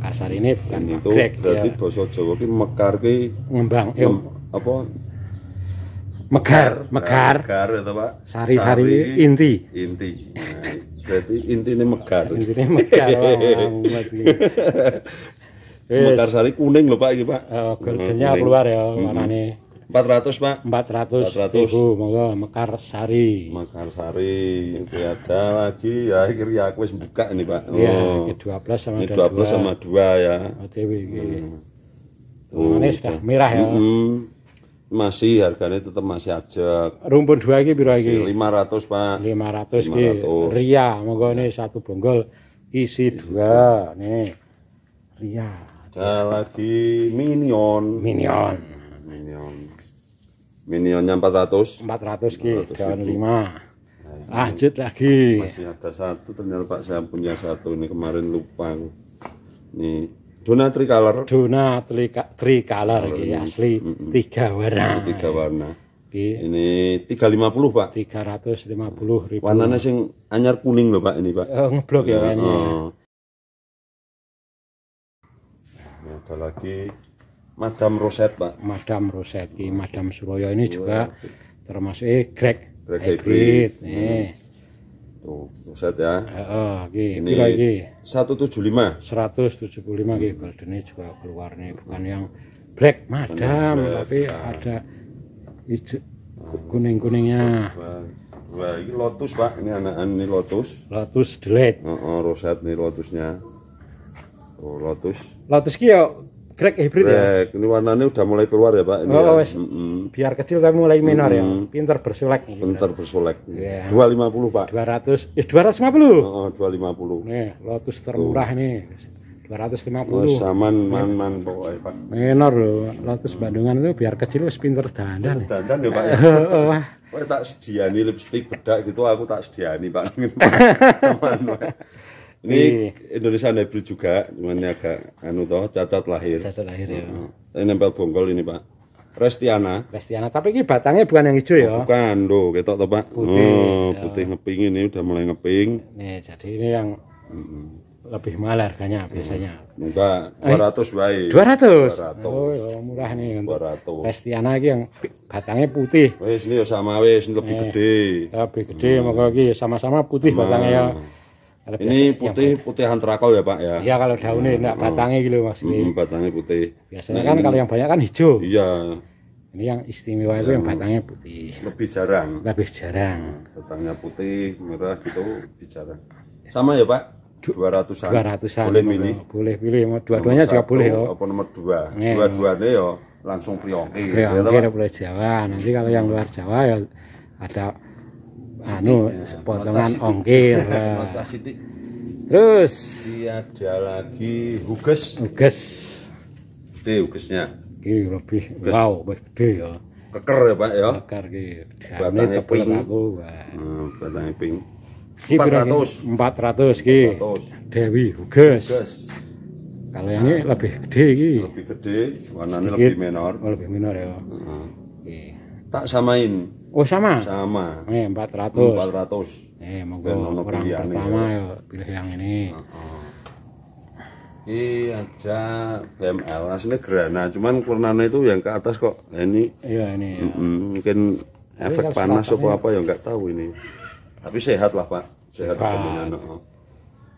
kasar ini bukan itu magrek, berarti ya. basa Jawa mekar ki ngembang ngem, iya. apa Mekar, nah, mekar, mekar, itu Pak sari-sari inti inti inti ini mekar. Inti ini mekar. megar sari kuning lho Pak iki Pak oh, nah, keluar ya mana nih? 400 Pak 400, 400. ribu monggo Mekarsari Mekarsari itu ada lagi ya akhirnya aku wis buka ini Pak iya, oh. ya ke-12 sama ini 12 2. sama 2 ya OTW oh, iki hmm. manis ini oh, sudah merah ya -hmm. masih harganya tetap masih aja rumpun dua ini lagi lima 500 Pak 500 iki ria monggo ya. ini satu bonggol isi, dua nih ria ada lagi minion minion minion minionnya 400 400 ki kawan 5 lanjut lagi masih ada satu ternyata Pak saya punya satu ini kemarin lupa ini dona tricolor dona tricolor ini asli mm -mm. tiga warna ini tiga warna Ki. Ini 350, Pak. 350 ribu. Warnanya sing anyar kuning loh, Pak, ini, Pak. Oh, ngeblok ya, ya. ya. Oh. ada lagi Madam Roset, Pak. Madam Roset ki, Madam Suraya ini juga iya. termasuk eh Greg Greg hybrid. Nih. Eh, hmm. eh. Tuh, Roset ya. Heeh, ki. Ini pira iki? 175. 175 ki golden juga keluar nih, bukan yang black Madam, tapi ya. ada hijau kuning-kuningnya. Wah, ini lotus, Pak. Ini anak-anak ini lotus. Lotus delete. Oh, uh -uh, Roset nih lotusnya. Oh, lotus. Lotus ki Greg hybrid Greg. ya. Greg, Ini warnanya udah mulai keluar ya, Pak. Ini oh, ya. Wes. Mm -mm. Biar kecil tapi mulai minor mm -mm. ya. Pinter bersulek Gitu. Pinter bersulek Yeah. 250, Pak. 200. Eh 250. Oh, 250. Nih, Lotus termurah Tuh. nih. 250. Oh, saman man man pokoknya, Pak. Minor loh. Lotus Bandungan itu biar kecil wis pinter dandan. Dandan ya, Pak. Wah. Ya? Oh, Wah, tak sediani lipstick bedak gitu aku tak sediani, Pak. Teman, Ini iya. Indonesia Nebri juga, cuman ini agak anu toh cacat lahir. Cacat lahir ya. Ini nempel bonggol ini Pak. Restiana. Restiana, tapi ini batangnya bukan yang hijau ya? oh, ya. Bukan, loh, ketok toh Pak. Putih. Oh, ya. ngeping ini udah mulai ngeping. Nih, jadi ini yang mm-hmm. lebih mahal harganya biasanya. Enggak, 200 baik. 200. 200. Oh, ya, murah nih untuk Restiana lagi yang batangnya putih. Wis ini ya sama wes, lebih eh, gede. Lebih gede, hmm. maka ya sama-sama putih sama. batangnya ya ini putih putih hantrakol ya pak ya iya kalau daunnya nah, enak hmm. batangnya gitu hmm, ini. hmm, batangnya putih biasanya nah, kan ini... kalau yang banyak kan hijau iya ini yang istimewa yang itu yang iya. batangnya putih lebih jarang lebih jarang batangnya putih merah gitu lebih jarang sama ya pak 200-an 200-an boleh milih boleh pilih mau dua-duanya juga boleh ya. apa nomor dua iya. dua-duanya gitu ya langsung priongki priongki boleh Jawa nanti kalau yang luar Jawa ya ada anu potongan ongkir nah. terus ada lagi huges huges gede hugesnya ini lebih huges. wow lebih gede ya keker ya pak ya keker gitu batangnya tebel aku hmm, batangnya pink 400 400 ki Dewi Huges, kalau yang ini nah. lebih gede ki lebih gede warnanya lebih minor oh, lebih minor ya uh hmm. -huh. tak samain Oh sama. Sama. Eh 400. 400. Eh monggo orang pertama ya. pilih yang ini. Uh -huh. Ini ada BML aslinya gerana, cuman warnanya itu yang ke atas kok. Nah, ini. Iya ini. Ya. Mm -hmm. mungkin ini efek panas atau apa ya nggak tahu ini. Tapi sehat lah pak, sehat jaminan. Oh.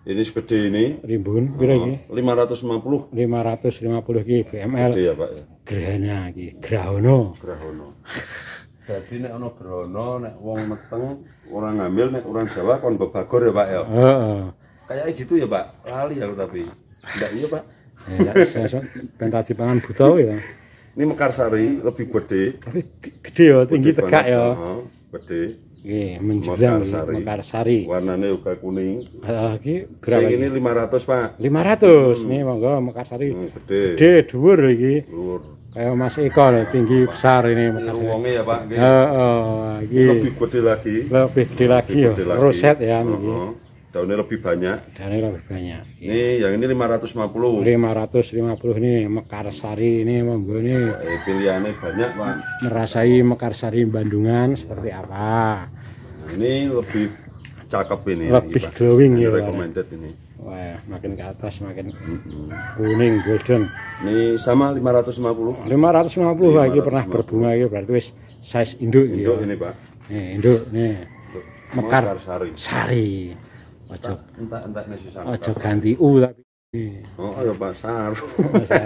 Ini segede ini. Rimbun, kira uh -huh. ini. 550. 550 ki BML. Gede ya pak. Ya. Gerana ki, Grahono. Grahono. Jadi nek ana grono, nek wong meteng, orang ngambil, nek orang Jawa kon bebagor ya, Pak ya. Heeh. Kayak gitu ya, Pak. Lali aku tapi. Enggak iya, Pak. Eh, ya, pentas ya, ya, pangan buta ya. Ini Mekarsari lebih gede. Tapi gede ya, tinggi gede tegak ya. Heeh, gede. Nggih, menjelang ya, Mekarsari. Mekarsari. Warnane uga kuning. Heeh, iki berapa? Sing ini 500, Pak. lima ratus, hmm. Nih monggo Mekarsari. Hmm, gede. Gede dhuwur lagi. Dhuwur kayak Mas Eko nih, tinggi besar ini Mas. ya Pak. Heeh, uh, uh, lebih gede lagi. Lebih gede lagi ya. Roset ya uh -huh. Daunnya lebih banyak. Daunnya lebih banyak. Iya. Ini gini. yang ini 550. 550 ini Mekarsari ini monggo ini. Eh, pilihannya banyak, Pak. Merasai mekar sari Bandungan seperti apa? Nah, ini lebih cakep ini. Lebih ya, glowing ini ya. Recommended ini. Wah, makin ke atas makin kuning golden. Ini sama 550. 550, lagi pernah berbunga iki berarti wis size induk iki. Induk ya. ini, Pak. Eh, nih, induk nih. Mekar sari. Sari. Ojo entek-entek Ojo ganti U tapi. Oh, ayo Pak Sar.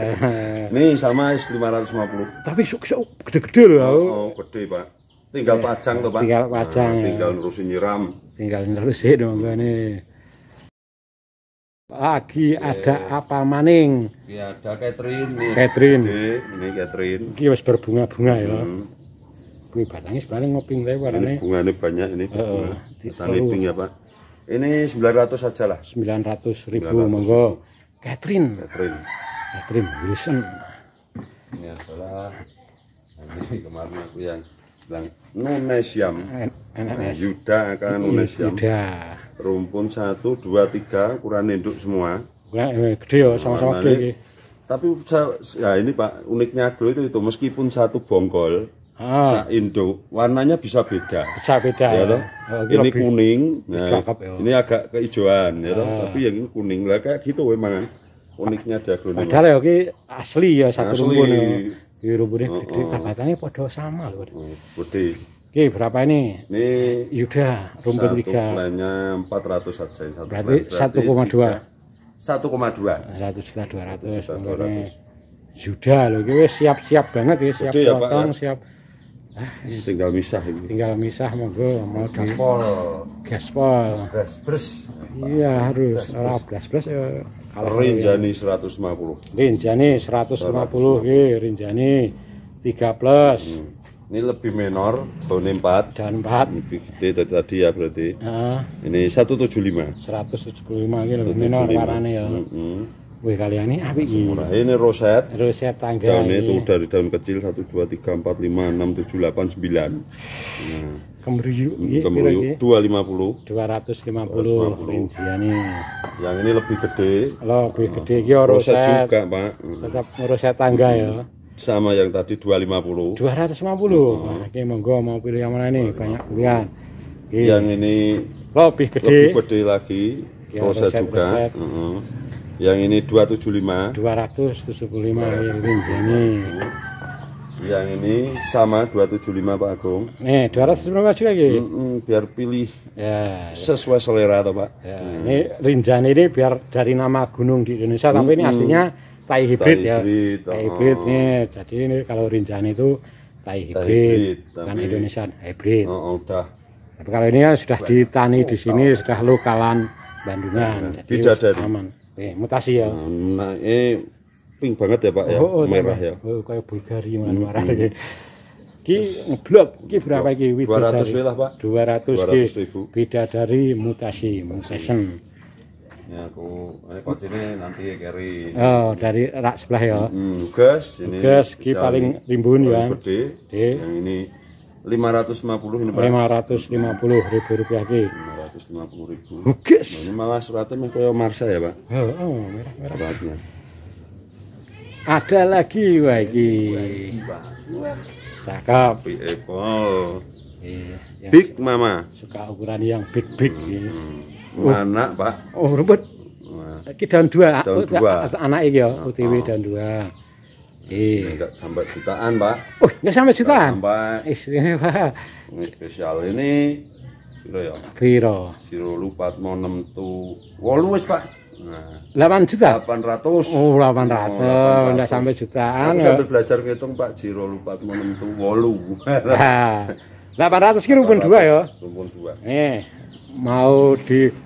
Nih sama is 550. Tapi sok-sok gede-gede loh. Oh, oh, gede, Pak. Tinggal eh, pajang tuh, Pak. Tinggal pajang. Nah, ya. tinggal nerusin nyiram. Tinggal nerusin dong, Pak nih lagi yeah. ada apa maning ya ada Catherine nih Catherine Dek, ini Catherine ini wis berbunga-bunga ya. hmm. ya ini batangnya sebenarnya ngoping saya warnanya ini bunga banyak ini uh, kita ya pak ini 900 aja lah 900 ribu 900 monggo Catherine Catherine Catherine Wilson ini adalah nah, ini kemarin aku yang bilang Nunesiam nah, Yuda akan Nunesiam Yuda rumpun satu dua tiga ukuran induk semua ya, ya, gede ya sama-sama gede ya. tapi ya ini pak uniknya aglo itu itu meskipun satu bongkol ah. induk warnanya bisa beda bisa beda ya, ya. Oh, ini lebih, kuning nah, cakep, ya. ini agak kehijauan ya ah. tapi yang ini kuning lah kayak gitu memang uniknya dia aglo padahal ya ini asli ya satu asli. rumpun ya ini oh, gede oh. batangnya podo sama loh Putih. Oke, berapa ini? Ini Yuda, rumpun tiga. Satu 400 saja. Satu berarti 1,2. 1,2. 1 juta 200. 200. Yuda loh, gue siap-siap banget ya, siap Jadi potong, ya, siap. Ah, ini tinggal misah ini. Tinggal misah monggo mau gaspol. Gaspol. Gaspres. Iya harus. Ora gaspres. ya. Kalau Rinjani 150. Ya. Rinjani 150 nggih, Rinjani 3 plus. Hmm. Ini lebih minor, tahun 4. Dan 4. Lebih gede dari tadi ya berarti. Uh, ini 175. 175 ini lebih minor warnanya ya. Mm -hmm. Wih kalian ini apa ini? Ini roset. Roset tangga. ini. itu dari daun kecil 1 2 3 4 5 6 7 8 9. Nah. Kemruyu. Kemruyu 250. 250. 250. Ini. Yang ini lebih gede. Loh, lebih nah. gede Ini ya roset. Roset juga, Pak. Tetap roset tangga mm -hmm. ya sama yang tadi 250 250 uh -huh. nah, monggo mau pilih yang mana nih banyak pilihan Oke. yang ini lebih gede lebih gede lagi ya, rosa juga uh -huh. yang ini 275 275 yang ini nah, nah. yang ini sama 275 Pak Agung nih 275 juga lagi mm -mm, biar pilih ya, ya. sesuai selera atau Pak ya, hmm. ini rinjani ini biar dari nama gunung di Indonesia mm -mm. tapi ini aslinya tai hibrid ya. Hibrid, tai oh. hibrid oh. Ya. nih. Jadi ini kalau Rinjani itu tai hybrid, tai bukan Indonesia hybrid. Oh, oh, udah. Tapi kalau ini ya sudah ditani oh, di sini oh. sudah lokalan Bandungan. Nah, jadi tidak ada aman. Eh, mutasi ya. Nah, ini pink banget ya, Pak ya. Oh, oh, iya, merah ya. Oh, kayak Bulgaria hmm, merah. Hmm. Ki ngeblok, ki berapa ki? 200 lah, Pak. 200, 200 ki. dari mutasi, mutation. Hmm. Ya aku ini kuncinya nanti carry. Oh, dari rak sebelah ya. Hmm, gas ini. Gas ki paling rimbun ya. Gede. gede. Yang ini 550 ini Pak. puluh ribu rupiah ki. 550 ribu. Gas. Nah, ini malah suratnya mah kayak Marsa ya, Pak. Oh, oh merah-merah. Suratnya. Ada lagi wah iki. Cakep. Apple. Iya. Big Mama. Suka ukuran yang big-big hmm. ini. Oh. anak pak oh rumput kita nah. dan dua dan oh, anak iki ya ah, utw ah. dan dua eh. enggak sampai jutaan pak oh enggak sampai jutaan sampai ini pak ini spesial ini ya. Siro. ya piro siro lupa mau enam tuh walus pak nah. delapan nah, juta delapan ratus oh delapan ratus oh, Nggak sampai jutaan ya, sampai belajar ngitung pak siro lupa mau enam tuh walu nah. delapan ratus kira pun dua ya pun dua eh mau di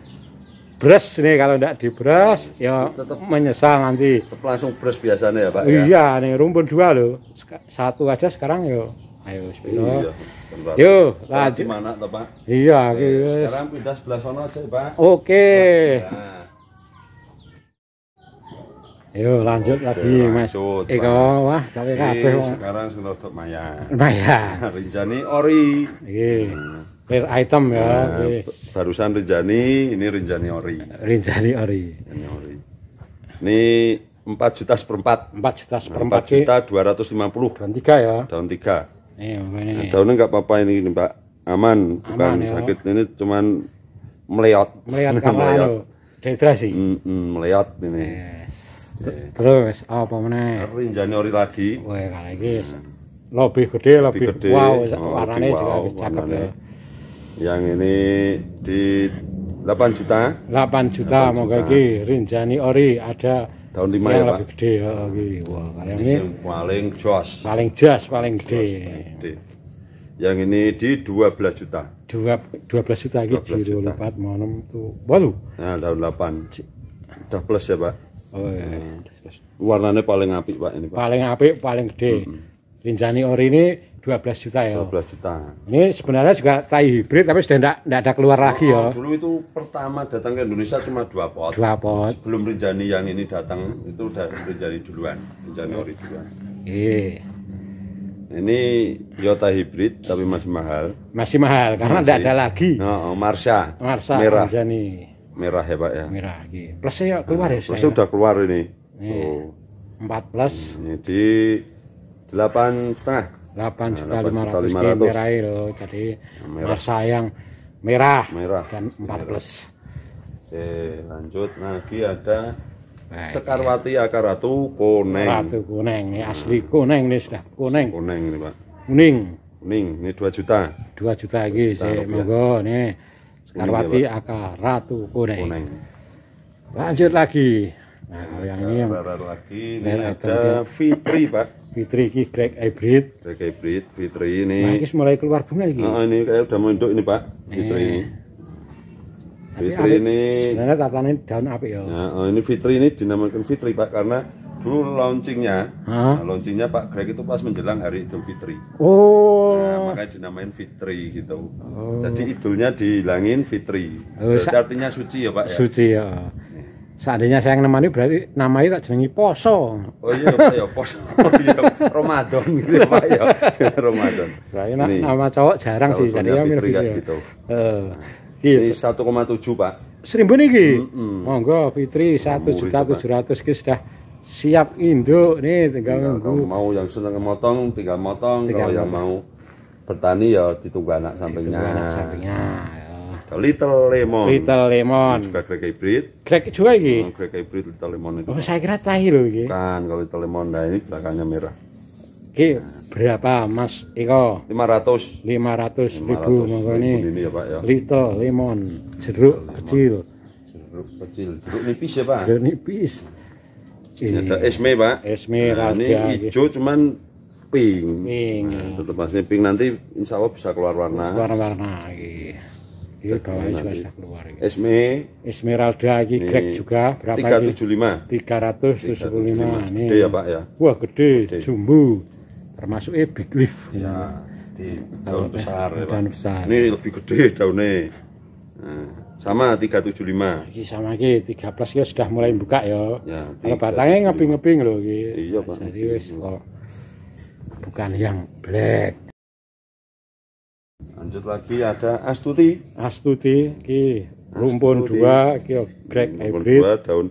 Beras nih kalau tidak diberes hmm. ya tetap menyesal nanti tetap langsung beres biasanya ya Pak ya? iya nih rumpun dua loh satu aja sekarang yo ayo sepiro iya lanjut mana toh Pak iya sekarang pindah sebelah sana aja Pak oke yuk nah. Yo lanjut Oke, lagi Mas. Lanjut, Eko wah capek kabeh. Sekarang sudah maya maya Rinjani ori. Nggih. Iya. Hmm rare item ya. Nah, yes. barusan Rinjani, ini Rinjani ori. Rinjani ori. Rinjani ori. Ini empat juta seperempat. empat juta nah, seperempat. 4 juta puluh Daun tiga ya. Daun tiga eh, nah, daunnya enggak apa-apa ini, ini, Pak. Aman, bukan Aman, ya. sakit. Ini cuman meleot. Meleot meleot. Anu? Dehidrasi. Mm -mm, meleot ini. Yes. Terus apa mana? Rinjani ori lagi. Wah, kalau iki nah. lebih gede, lebih, lebih gede. wow, oh, warnanya wow, juga cakep warnanya. ya yang ini di 8 juta 8 juta, 8 juta. moga iki Rinjani Ori ada tahun 5 ya, yang ya, lebih Pak. gede ya, iki. Wah, kalian ini paling jos. Paling jos, paling gede. gede. Yang ini di 12 juta. 2 12 juta iki jiro lipat monem tuh. baru Nah, tahun 8. Udah plus ya, Pak. Oh iya. Hmm. Warnanya paling apik, Pak ini, Pak. Paling apik, paling gede. Mm -hmm. Rinjani Ori ini dua belas juta ya. dua belas juta. Ini sebenarnya juga tai hybrid tapi sudah tidak enggak ada keluar lagi ya. Oh, dulu itu pertama datang ke Indonesia cuma dua pot. Dua pot. Sebelum Rinjani yang ini datang itu udah Rinjani duluan, Rinjani ori duluan. Iya. Ini Yota hybrid tapi masih mahal. Masih mahal karena tidak ada lagi. oh, Marsha. Marsha merah. Rinjani. Merah ya, Pak ya. Merah lagi Plus ya keluar ya. Plus sudah keluar ini. Iya. empat oh. plus. Jadi delapan setengah delapan juta lima ratus merah itu jadi merah. masa yang merah, merah. dan empat plus Oke, lanjut lagi ada Baik, nah, Sekarwati ya. Ratu kuning. Ratu kuning, ini asli kuning ini sudah kuning. Kuning ini pak. Kuning. Kuning, ini dua juta. Dua juta lagi sih, monggo nih. Sekarwati ya, Ratu kuning. kuning. Lanjut lagi. Nah, nah yang ini yang lagi ini ada Fitri pak. Fitri ini Greg hybrid. Greg hybrid, Fitri ini. Wah, ini mulai keluar bunga ini. Oh, ini kayak udah mondok ini Pak, Fitri eh. ini. Fitri ini sebenarnya tatanan daun api ya. Nah, oh, ini Fitri ini dinamakan Fitri Pak karena dulu launchingnya, nah, launchingnya Pak Greg itu pas menjelang hari Idul Fitri. Oh. Nah, makanya dinamain Fitri gitu. Oh. Jadi idulnya dihilangin Fitri. Oh, artinya suci ya Pak ya. Suci ya seandainya saya yang nemani berarti namanya tak jenengi poso. Oh iya, ya poso. Oh iya, romadon gitu ya, Pak ya. romadon Saya ini nama cowok jarang sih, jadi ya mirip gitu. Heeh. Ya. Gitu. Iya. Ini satu koma tujuh Pak. Seribu nih Mm -mm. Monggo Fitri satu juta ratus ki sudah siap induk nih tinggal nunggu. Mau yang senang motong tinggal motong, kalau yang mau bertani ya ditunggu anak sampingnya. Ditunggu anak sampingnya. Little Lemon. Little Lemon. juga Greg Hybrid. Greg juga ini? Oh, Greg Hybrid Little Lemon itu. Oh, saya kira tahi loh ini. Bukan, kalau Little Lemon. Nah, ini belakangnya merah. Ini nah. berapa, Mas Eko? 500. 500 ribu. 500 ribu ini. ini ya, Pak, ya. Little Lemon. Jeruk Little kecil. Lemon. Jeruk kecil. Jeruk nipis ya, Pak? Jeruk nipis. Ini ada esme, Pak. Esme, nah, Ini hijau, cuman pink. Pink. Nah, ya. tetap masih pink. Nanti insya Allah bisa keluar warna. Warna-warna, iya. Iya bawahnya juga sudah iya, keluar. Ini. Esme. Esmeralda ini Greg juga berapa 375. 375. 375. Nih. Gede ya Pak ya. Wah gede, gede. jumbo. Termasuk eh big leaf. Ya. Di daun besar. Ya, daun besar. Ini lebih gede daunnya. Nah, sama 375. Iki sama iki 13 ki sudah mulai buka ya. ya Kalau batangnya ngeping-ngeping lho iki. Iya Pak. Jadi wis bukan yang black. Lanjut lagi ada Astuti. Astuti ki rumpun dua ki Greg hybrid. dua, daun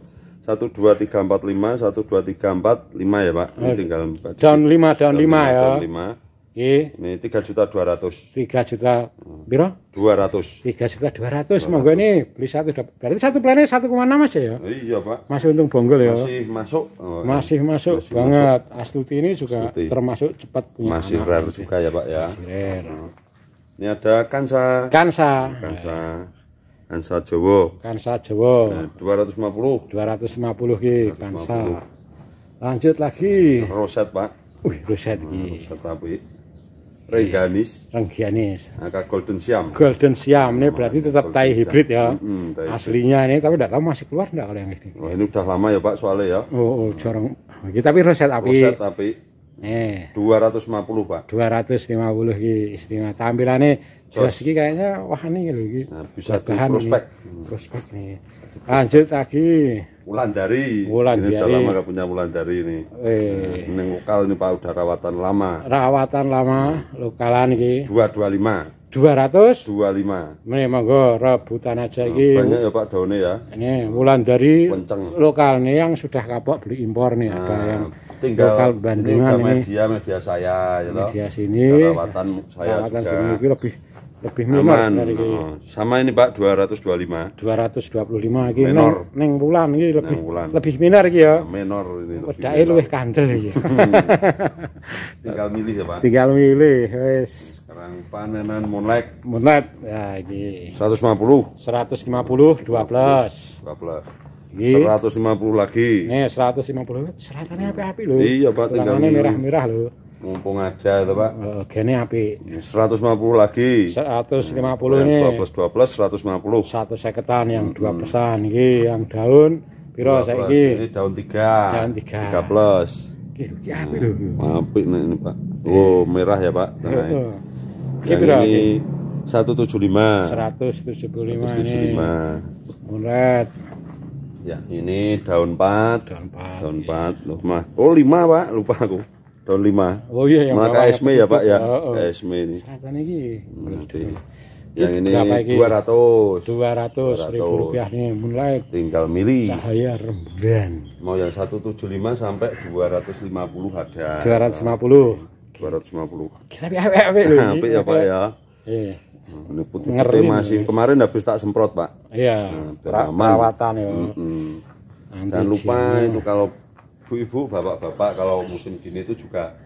satu dua tiga empat lima satu dua tiga empat lima ya, Pak. Ini eh, tinggal daun lima daun lima ya. Daun lima ki Ini tiga juta dua ratus tiga juta hmm. dua ratus tiga juta dua ratus Monggo ini beli satu dapat. Berarti satu koma enam aja ya? Iya, Pak. Masih untung bonggol ya. Masih masuk. Oh, iya. masih masuk masih banget. Masuk. Astuti ini juga Astuti. termasuk cepat punya Masih anak. rare juga ya, Pak ya. Masih rare. Hmm. Ini ada Kansa. Kansa. Kansa. Kansa Jowo. Kansa Jowo. Nah, 250. 250 ki Kansa. Lanjut lagi. Roset, Pak. Wih, roset iki. Hmm, roset tapi. Rengganis. Rengganis. Angka nah, Golden Siam. Golden Siam ini nah, berarti tetap tai hybrid ya. Hmm, Aslinya ini tapi tidak tahu masih keluar enggak kalau yang ini. Oh, ini udah lama ya, Pak, soalnya ya. Oh, oh jarang. Tapi roset api. Roset api. Eh. 250, Pak. 250 iki istimewa. Tampilane jos iki kayaknya wah ini lho iki. Nah, bisa bahan prospek. Nih. Prospek nih. Lanjut lagi. Ulan dari. Ulan Ini udah lama gak punya dari ini. Eh. Ini lokal ini Pak udah rawatan lama. Rawatan lama lokalan iki. 225. 200 25. Mene monggo rebutan aja nah, iki. Nah, banyak ya Pak daunnya ya. Ini ulan dari lokal nih yang sudah kapok beli impor nih nah, ada yang tinggal lokal Bandungan ini ini media media saya ya media sini perawatan saya perawatan juga. sini lebih lebih minor sebenarnya oh. sama ini Pak 225 225 iki minor ning bulan iki lebih bulan. lebih minor iki ya nah, menor ini wedake luwih kandel iki tinggal milih ya Pak tinggal milih wis sekarang panenan monlek monlek ya iki 150 150 12 12 150 iya. lagi. Nih, 150. Seratane api-api lho. Iya, Pak, tinggal ini merah-merah lho. Mumpung aja itu, Pak. Heeh, oh, gene api. 150 lagi. 150 ini. 12 12 150. Satu seketan yang hmm. dua pesan iki, yang daun piro saiki? Ini daun 3. Daun 3. 3 plus. Iki api lho. Apik nek ini, Pak. Iya. Oh, merah ya, Pak. Heeh. Nah, iya. Iki piro iki? 175. 175. 175. Murat. Ya, ini daun 4. Daun 4. Daun 4. Iya. Lupa. Oh, lima Pak. Lupa aku. Daun 5. Oh iya, yang Maka sm ya, Pak, ya. Oh, oh. KSM ini. Sakan ini. Nanti. Hmm, yang ini ratus dua ratus ribu rupiah nih mulai. Tinggal milih. Cahaya rembulan. Mau yang satu tujuh lima sampai dua ratus lima puluh ada. lima puluh Kita api-api. Api ya, Pak ya. Iya. Ini putih, -putih masih kemarin habis tak semprot pak. Iya. Nah, perawatan ya. Mm -mm. Jangan lupa jenis. itu kalau ibu-ibu, bapak-bapak kalau musim gini itu juga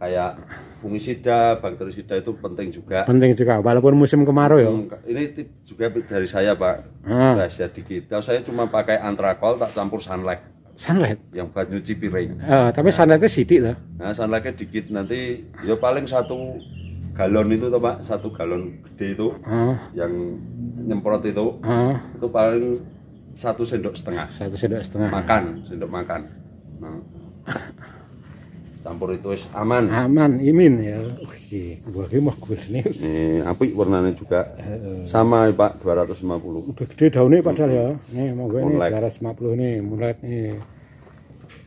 kayak fungisida, bakterisida itu penting juga. Penting juga, walaupun musim kemarau ya. Ini juga dari saya pak. Hmm. dikit. Kalau saya cuma pakai antrakol tak campur sunlight. Sunlight? Yang buat nyuci piring. Uh, tapi nah, sunlightnya sidik lah. Nah sunlightnya dikit nanti ya paling satu galon itu toh pak satu galon gede itu yang nyemprot itu itu paling satu sendok setengah satu sendok setengah makan sendok makan nah. campur itu is aman aman imin ya oke gua ini mau gue ini eh, api warnanya juga uh, sama ya, pak 250 udah gede daunnya padahal ya nih mau gue ini 250 nih mulai nih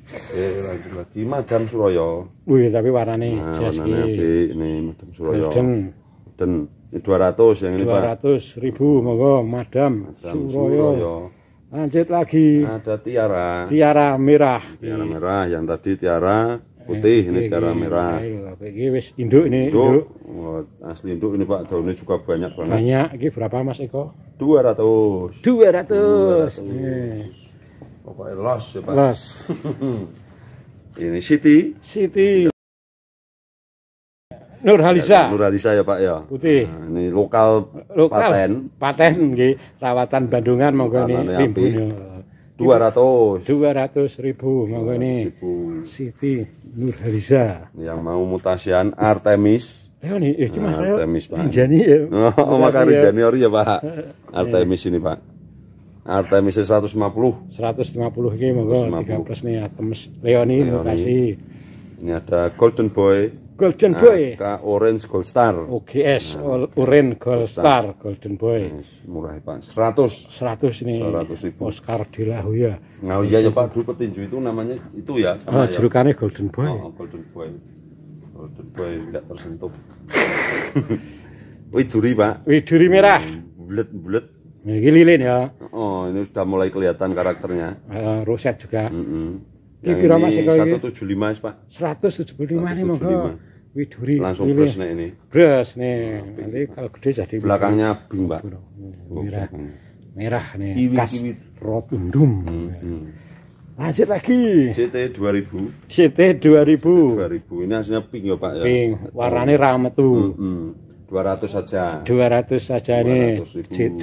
Oke, lanjut lagi Madam Suroyo. Wih, tapi warnanya nah, jelas warnanya ini Madam Suroyo. dan Golden. 200 yang ini 200 ribu monggo Madam, Madam Suroyo. Suroyo. Lanjut lagi. Ada tiara. Tiara merah. Tiara merah yang tadi tiara putih eh, ini tiara merah. Iki wis induk ini, induk. Oh, asli induk ini Pak, daunnya juga banyak banget. Banyak. Iki berapa Mas Eko? 200. 200. 200. 200. Pokoknya los ya Pak. Los. Ini Siti. Siti. Nur Halisa. Nur Halisa ya Pak ya. Putih. Nah, ini lokal, lokal paten. Paten nggih, rawatan Bandungan monggo ini timbun. 200. 200 ribu monggo ini. Siti Nur Halisa. Yang mau mutasian Artemis. Leo nih, eh, nah, Artemis Pak. Jani ya. Oh, maka Rinjani ori ya oh, iya, Pak. Artemis ini Pak. Artemis 150. 150 iki monggo 13 nih Artemis Leoni, lokasi. Ini ada Golden Boy. Golden Boy. Nah, Ka Orange Gold Star. OGS nah, Orange Gold Star. Star Golden Boy. Yes, nah, murah Pak. 100. 100 ini. 100 ribu. Oscar di Lahuya. Nah, iya ya Pak, dulu petinju itu namanya itu ya. Oh, ya. julukannya Golden oh, Boy. Oh, Golden Boy. Golden Boy enggak tersentuh. Widuri, Pak. Widuri merah. Bulet-bulet. Ya, ini lilin ya. Oh, ini sudah mulai kelihatan karakternya. Uh, roset juga. Mm -hmm. Yang ini mas ini 175 Pak. 175, nih monggo. Widuri. Langsung bres nih ini. Bres nih. Nah, Nanti kalau gede jadi belakangnya pink, Pak. Merah. Merah nih. Iwi, Kas iwi. rotundum. Hmm, hmm. Lanjut lagi. CT 2000. CT 2000. 2000. Ini hasilnya pink ya Pak ya. Pink. Warnanya ramah tuh. hmm. 200 saja. 200 saja nih.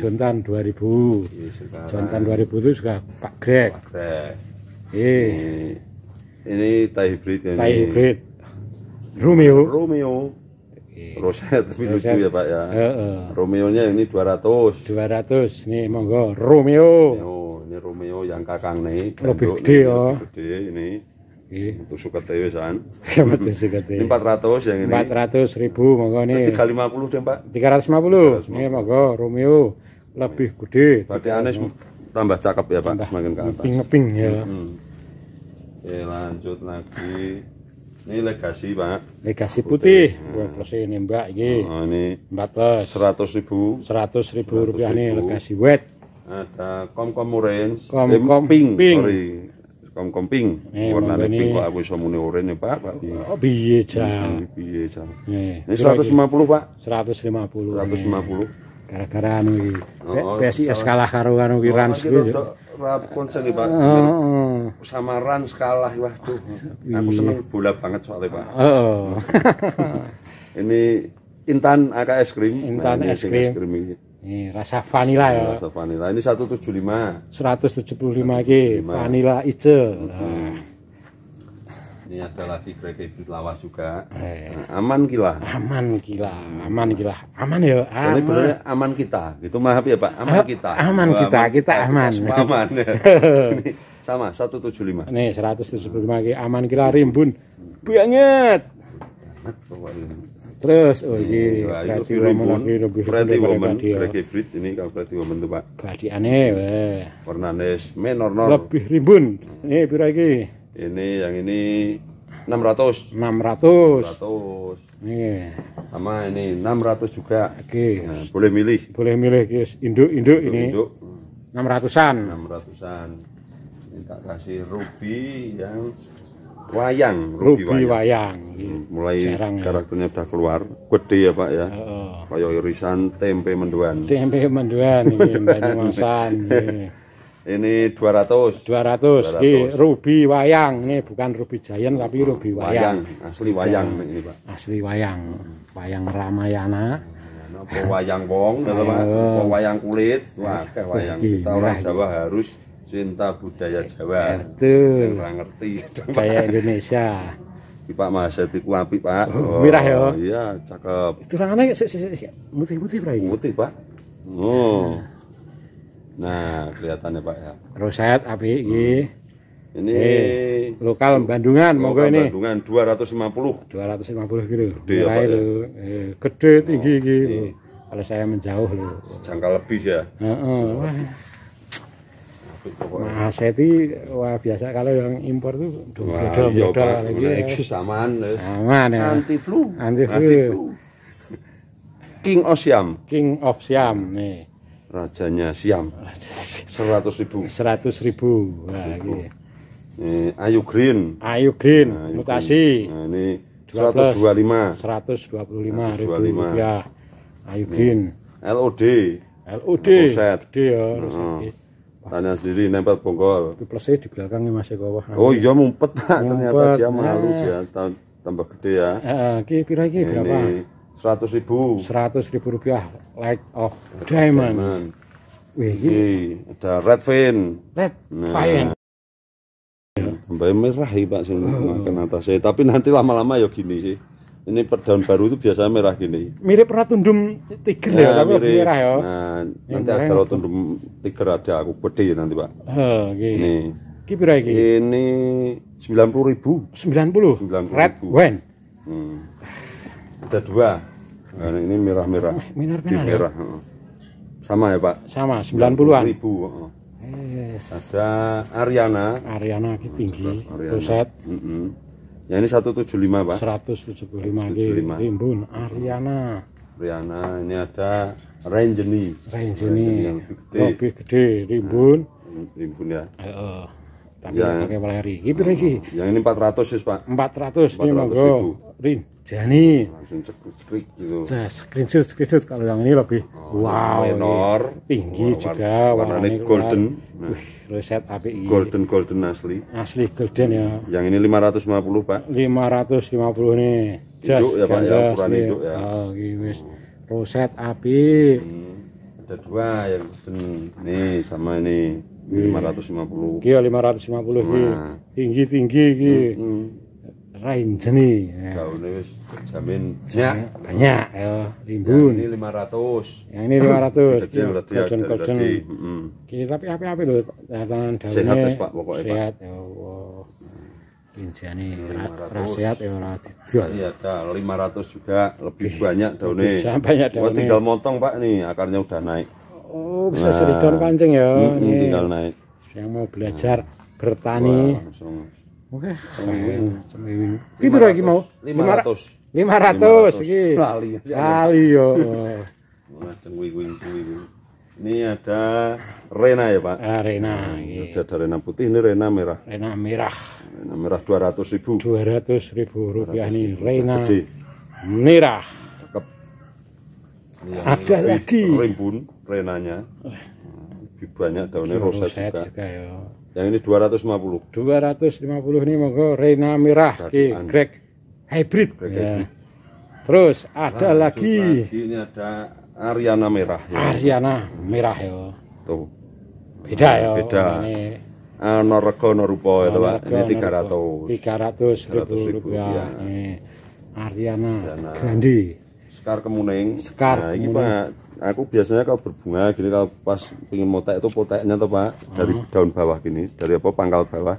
Jontan 2000. Iya, Jontan 2000 itu juga Pak Greg. Pak Greg. Iya. Ini tai hybrid ini. Tai hybrid. Romeo. Romeo. Iya. Roset tapi Roset. lucu ya Pak ya. Romeo-nya ini 200. 200 nih monggo Romeo. Romeo. Ini Romeo yang kakang nih. Lebih gede ya. Lebih gede ini. Nggih. Untuk suketewe san. Mboten sukete. 400 yang ini. empat ratus ribu monggo nih. puluh deh, Pak. tiga ratus lima puluh Nggih iya, monggo Romeo lebih gede. Berarti Anes tambah cakep ya, Pak, tambah semakin ke atas. Ngeping ya. Hmm. Oke, lanjut lagi. Ini legasi, Pak. Legasi putih. Dua hmm. plus ini, Mbak, ini oh, oh, ini. empat 14. seratus ribu. seratus ribu rupiah nih legasi wet. Ada kom-kom orange. Kom-kom pink. pink. Sorry. Kom komping, eh, warna pink kok aku iso muni oranye, Pak. Pak. Oh, biji Cak? biji hmm, Cak? Eh, ini 150, Pak. 150. 150. Eh, gara-gara anu iki. Oh, PSIS kalah karo anu ini Rans kuwi. Konsen Pak. Oh, oh, Sama Rans kalah waduh. Iya. Aku seneng bola banget soalnya, Pak. Ini Intan AKS Krim. Intan es nah, krim. Ini rasa vanila ya. Iya, rasa vanila. Ini 175. 175 lagi vanila ice. Mm -hmm. Ini ada lagi kredit lawas juga. Eh. Nah, aman gila. Aman gila. Aman gila. Aman ya. Aman. Jadi aman kita. Gitu maaf ya Pak. Aman kita. Aman kita. Aman. Kita aman. Kita aman. sama 175. Ini 175 lagi aman gila rimbun. Banget. Banget pokoknya. Terus, oh hmm, iya, iya, iya, iya, berarti woman lagi lebih Pretty woman, Gregi hybrid ya. ini kalau berarti woman tuh pak. Berarti aneh, weh. Fernandes, menor nor. Lebih rimbun, ini berapa lagi. Ini yang ini 600. 600. 600. Nih. Sama ini 600 juga. Oke. okay. Nah, boleh milih. Boleh milih, guys. induk, induk ini. Induk. 600-an. 600-an. Ini tak kasih ruby yang wayang ruby wayang, wayang. Hmm, mulai Jarang, ya. karakternya sudah ya. keluar gede ya pak ya oh, oh. kayak irisan tempe menduan tempe menduan iya, iya. ini Banyumasan ini 200 200, 200. Ini ruby wayang ini bukan ruby jayan tapi ruby wayang. wayang asli wayang Dan, ini pak asli wayang wayang Ramayana apa wayang wong wayang kulit wah iya. wayang kita orang Jawa harus cinta budaya eh, Jawa. Eh, betul. Ora ngerti. Budaya Indonesia. Ki Pak Mas, ku apik, Pak. Oh, oh Mirah ya. Oh, iya, cakep. Tulangane sik sik sik. Mutih-mutih, Pak. Mutih, Pak. Oh. Nah, kelihatannya Pak ya. Roset apik iki. Hmm. Ini hey, eh, lokal Bandungan monggo ini. Bandungan 250. 250 kilo. Gede ya, Pak, ya? Eh, gede tinggi oh, iki. Iya. Kalau saya menjauh lho. Jangka lebih ya. Heeh. Uh -uh. Mas Seti wah biasa kalau yang impor tuh dodol dodol iya, lagi. Nah, aman ya. Anti flu. Anti flu. Anti flu. King of Siam. King of Siam nih. Rajanya Siam. seratus ribu. Seratus ribu. lagi ribu. Iya. Eh, Ayu Green. Ayu Green nah, Ayu mutasi. Green. Nah, ini 125. 125 ribu rupiah. Ayu Green. LOD. LOD. Tanya sendiri nempel bongkol. Kiplese di belakangnya Mas Eko ya, wah. Oh iya mumpet Pak, ternyata dia malu eh. dia tambah gede ya. Heeh, kira iki berapa? Seratus ribu. Seratus ribu rupiah like of diamond. diamond. Wih, ini ada red fin. Red nah. fin. Tambah merah ya Pak sing oh. atas atasnya, tapi nanti lama-lama ya gini sih ini daun baru itu biasanya merah gini mirip tundum tiger nah, ya eh, tapi mirip. merah ya nah, nanti ada rotundum tiger ada aku ya nanti pak oh, okay. ini ini ini? sembilan puluh ribu Sembilan puluh. red ribu. wine hmm. ada dua nah, ini merah-merah merah-merah ya? merah, sama ya pak? sama sembilan puluh ribu yes. ada Ariana Ariana tinggi Ariana. Mm -hmm. Ya ini 175 Pak. 175. 175. Rimbun Ariana. Ariana ini ada Range ini. Yang ini Lebih gede Rimbun. Nah, rimbun ya. Heeh tapi ya, pakai Valeri gitu uh, ah, lagi ah. yang ini 400 sis ya, pak 400, 400 iya, monggo Rin Jani ah, langsung cek cek gitu nah, screenshot screenshot kalau yang ini lebih oh, wow menor ini. tinggi oh, juga warnanya warna golden nah. Wih, reset api golden golden asli asli golden ya yang ini 550 pak 550 nih Jas, hidup ya pak ya ukuran hidup ya oh, gitu, reset api hmm, ada dua yang golden nih sama ini 550. Iya 550 ki. Nah. Tinggi-tinggi ki. Heeh. Rain jeni. Ya. Gaune wis jamin banyak. Banyak ya, rimbun. Ini 500. Yang ini 500. Kecil-kecil. Heeh. Iki tapi apa-apa lho tatanan daunnya. Sehat wis Pak pokoke Pak. Sehat ya Allah. Pinjani sehat ya ora dijual. Iya, ada 500 juga lebih banyak daunnya. Banyak oh, daunnya. Tinggal motong Pak nih, akarnya udah naik. Oh, bisa nah, didaun kancing ya. Ini tinggal naik. Yang mau belajar nah. bertani. Oke. Ini lagi mau? 500. 500 iki. Lali. Lali yo. Ini ada Rena ya Pak? Ah, Rena. Nah, Ada Rena putih, ini Rena merah. Rena merah. Rena merah 200 ribu. 200 ribu rupiah ini nih Rena merah. Cakep. ada lagi. Rimbun renanya hmm, lebih banyak daunnya rosa, rosa juga, juga ya. yang ini 250 250 ini monggo rena merah di anu. Greg hybrid, Greg ya. hybrid. terus ada nah, Lanjut lagi. lagi ini ada Ariana merah ya. Ariana merah ya tuh beda ya beda ini ah, Norego Norupo ya tuh Pak ini 300 300 ribu, ribu rupiah ya. Ariana, Ariana. Grandi Sekar Kemuning Sekar nah, Kemuning. ini Pak aku biasanya kalau berbunga gini kalau pas pingin motek itu poteknya tuh pak dari hmm. daun bawah gini dari apa pangkal bawah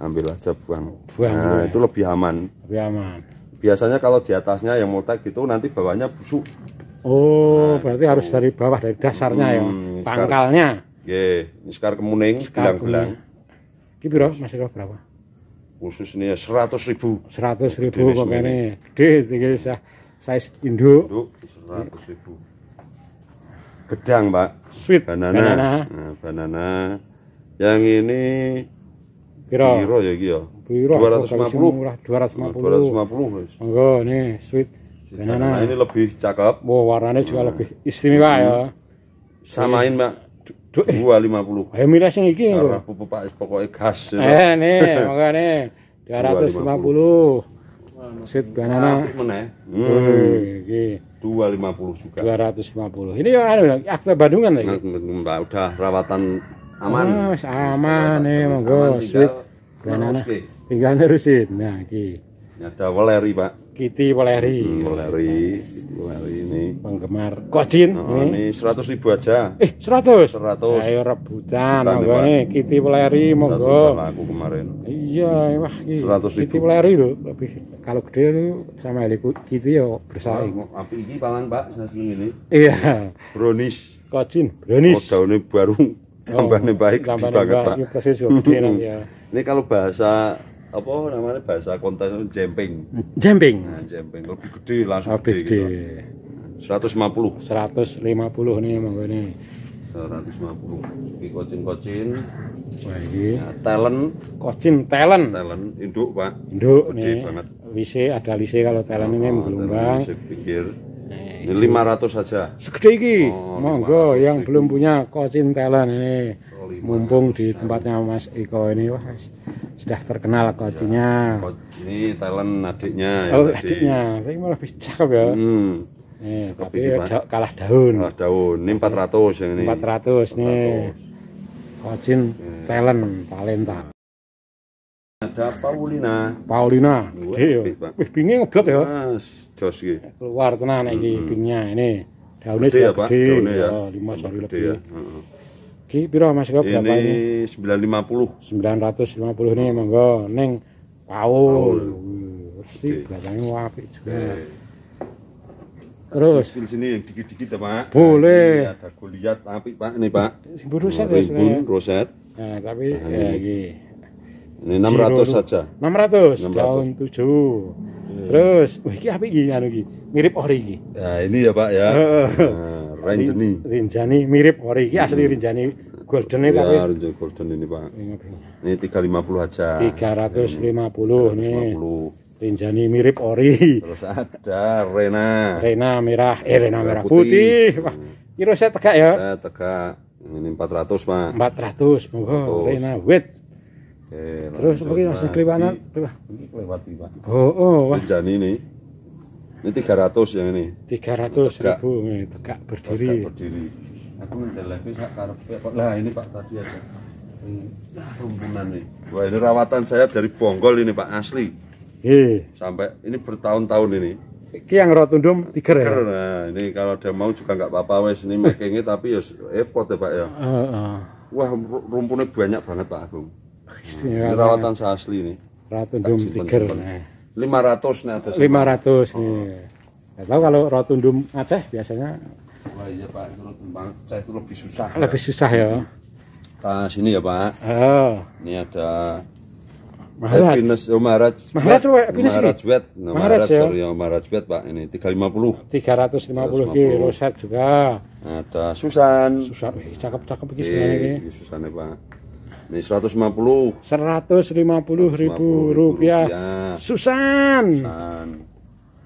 ambil aja buang, buang nah itu lebih aman lebih aman biasanya kalau di atasnya yang motek gitu nanti bawahnya busuk oh nah, berarti itu. harus gitu. dari bawah dari dasarnya ya, hmm, ya pangkalnya ye sekarang kemuning bilang-bilang. belang kibiro masih berapa khusus ini ya, seratus ribu seratus ribu kok ini gede tinggi size induk seratus ribu gedang pak sweet banana banana, nah, banana. yang ini piro piro ya gitu piro ya? ratus lima puluh, enggak, oh, nih sweet banana nah, ini lebih cakep wow oh, warnanya juga nah. lebih istimewa ya samain pak eh. dua lima puluh ayo eh, milih sing iki nah, lho pupuk pak pokoknya gas ya, eh nih makanya dua ratus lima puluh sweet banana meneh hmm. 250 juga. 250. Ini ya anu akte Bandungan lagi. Nah, Mbak udah rawatan aman. Ah, aman nih eh, monggo. Sweet. Tinggal nerusin. Nah, iki ada Waleri Pak Kiti Waleri, hmm, Waleri, Waleri ini penggemar Kosin oh, ini hmm? seratus ribu aja eh seratus seratus ayo ya, rebutan monggo nih eh, Kiti Waleri, monggo aku kemarin iya wah seratus ribu Kiti Waleri loh lebih kalau gede itu sama Heliku Kiti yo ya, bersaing oh, api ini paling, Pak seneng ini iya Brownies Kosin Brownies oh, daunnya baru oh, tambahnya baik tambahnya baik, Pak. Iya, persis, ya. ini kalau bahasa apa namanya bahasa konten jemping. Jemping. Nah, jemping lebih gede langsung lebih gede. Gitu. gede. Gitu. 150. 150 nih monggo nih. 150. Iki kocin-kocin. Wah iki. Ya, talent. Kocin talent. Talent induk, Pak. Induk gede nih. banget. Lise ada lise kalau talent oh, ini gelombang. Lise pinggir. 500 saja. Segede iki. Oh, monggo yang belum punya kocin talent ini mumpung di tempatnya Mas Eko ini wah sudah terkenal kocinya. Ya, ini talent adiknya. Ya, oh ya, adiknya, tapi malah lebih cakep ya. Hmm. Nih, eh, tapi da ya kalah daun. Kalah daun. Ini 400 yang ini. 400, 400. nih. Kocin yeah. talent, talenta. Ada Paulina. Paulina. Ya. Wih, bingnya ngeblok ya. jos ini Keluar tenang ini mm -hmm. bingnya ini. Daunnya gede, ya, Pak. Gede, daunnya ya. 5 sori lebih. Ya. Uh -huh. Ki piro Mas Gop berapa ini? Ini 950. 950 ini monggo ning Paul. Si belakangnya mau apik juga. Okay. Terus di sini yang dikit-dikit ya, Pak. Boleh. Nah, ada goliat apik, Pak. Ini, Pak. Rimbun roset nah, ya, Rimbun roset. Nah, tapi nah, ya iki. Ini 600 Zero. saja. 600, 600. daun 7. Terus, wih iki apik iki anu iki. Mirip ori iki. Nah, ini ya, Pak ya. Heeh. nah. Rinjani. Rinjani mirip ori asli hmm. Rinjani Golden iki Ya, Rinjani Golden ini, Pak. Ini 350 aja. 350 nih. 350. Rinjani mirip ori. Terus ada Rena. Rena merah, eh Rena merah putih. putih. Wah, kira saya tegak ya. Saya tegak. Ini 400, Pak. 400. Monggo Rena wit. Terus mungkin masih keliwanan. Lewat, Pak. Oh, oh. Rinjani nih. Ini 300 yang ini. 300 tegak. ribu ini tegak berdiri. Tegak berdiri. Aku menjelajahi sak karepe ya, kok. Lah ini Pak tadi ada rumpunan nih. Wah ini rawatan saya dari Bonggol ini Pak asli. Hei. Iya. Sampai ini bertahun-tahun ini. Iki yang rotundum tiger, tiger ya. Nah, ini kalau dia mau juga nggak apa-apa wes ini makingnya tapi ya repot ya Pak ya. Uh, uh. Wah rumpunnya banyak banget Pak Agung. Ini rawatan saya asli ini. Rotundum tiger. Nah lima 500 nih atas. ratus iya. nih. Oh. tahu kalau rotundum Aceh biasanya Wah iya Pak, itu rotundum Aceh itu lebih susah. Ya. Lebih susah ya. Nah, sini ya Pak. Oh. Ini ada Maharaj. Happiness oh, Maharaj. Maharaj oh, Happiness Maharaj Wet. Nah, Maharaj ya. Sorry, oh, Maharaj Wet Pak ini 350. 350 ki Rosat juga. Ada Susan. Susan, cakep-cakep iki sebenarnya Susan ya, Pak. Ini 150. 150, ribu rupiah. rupiah. Susan. Susan.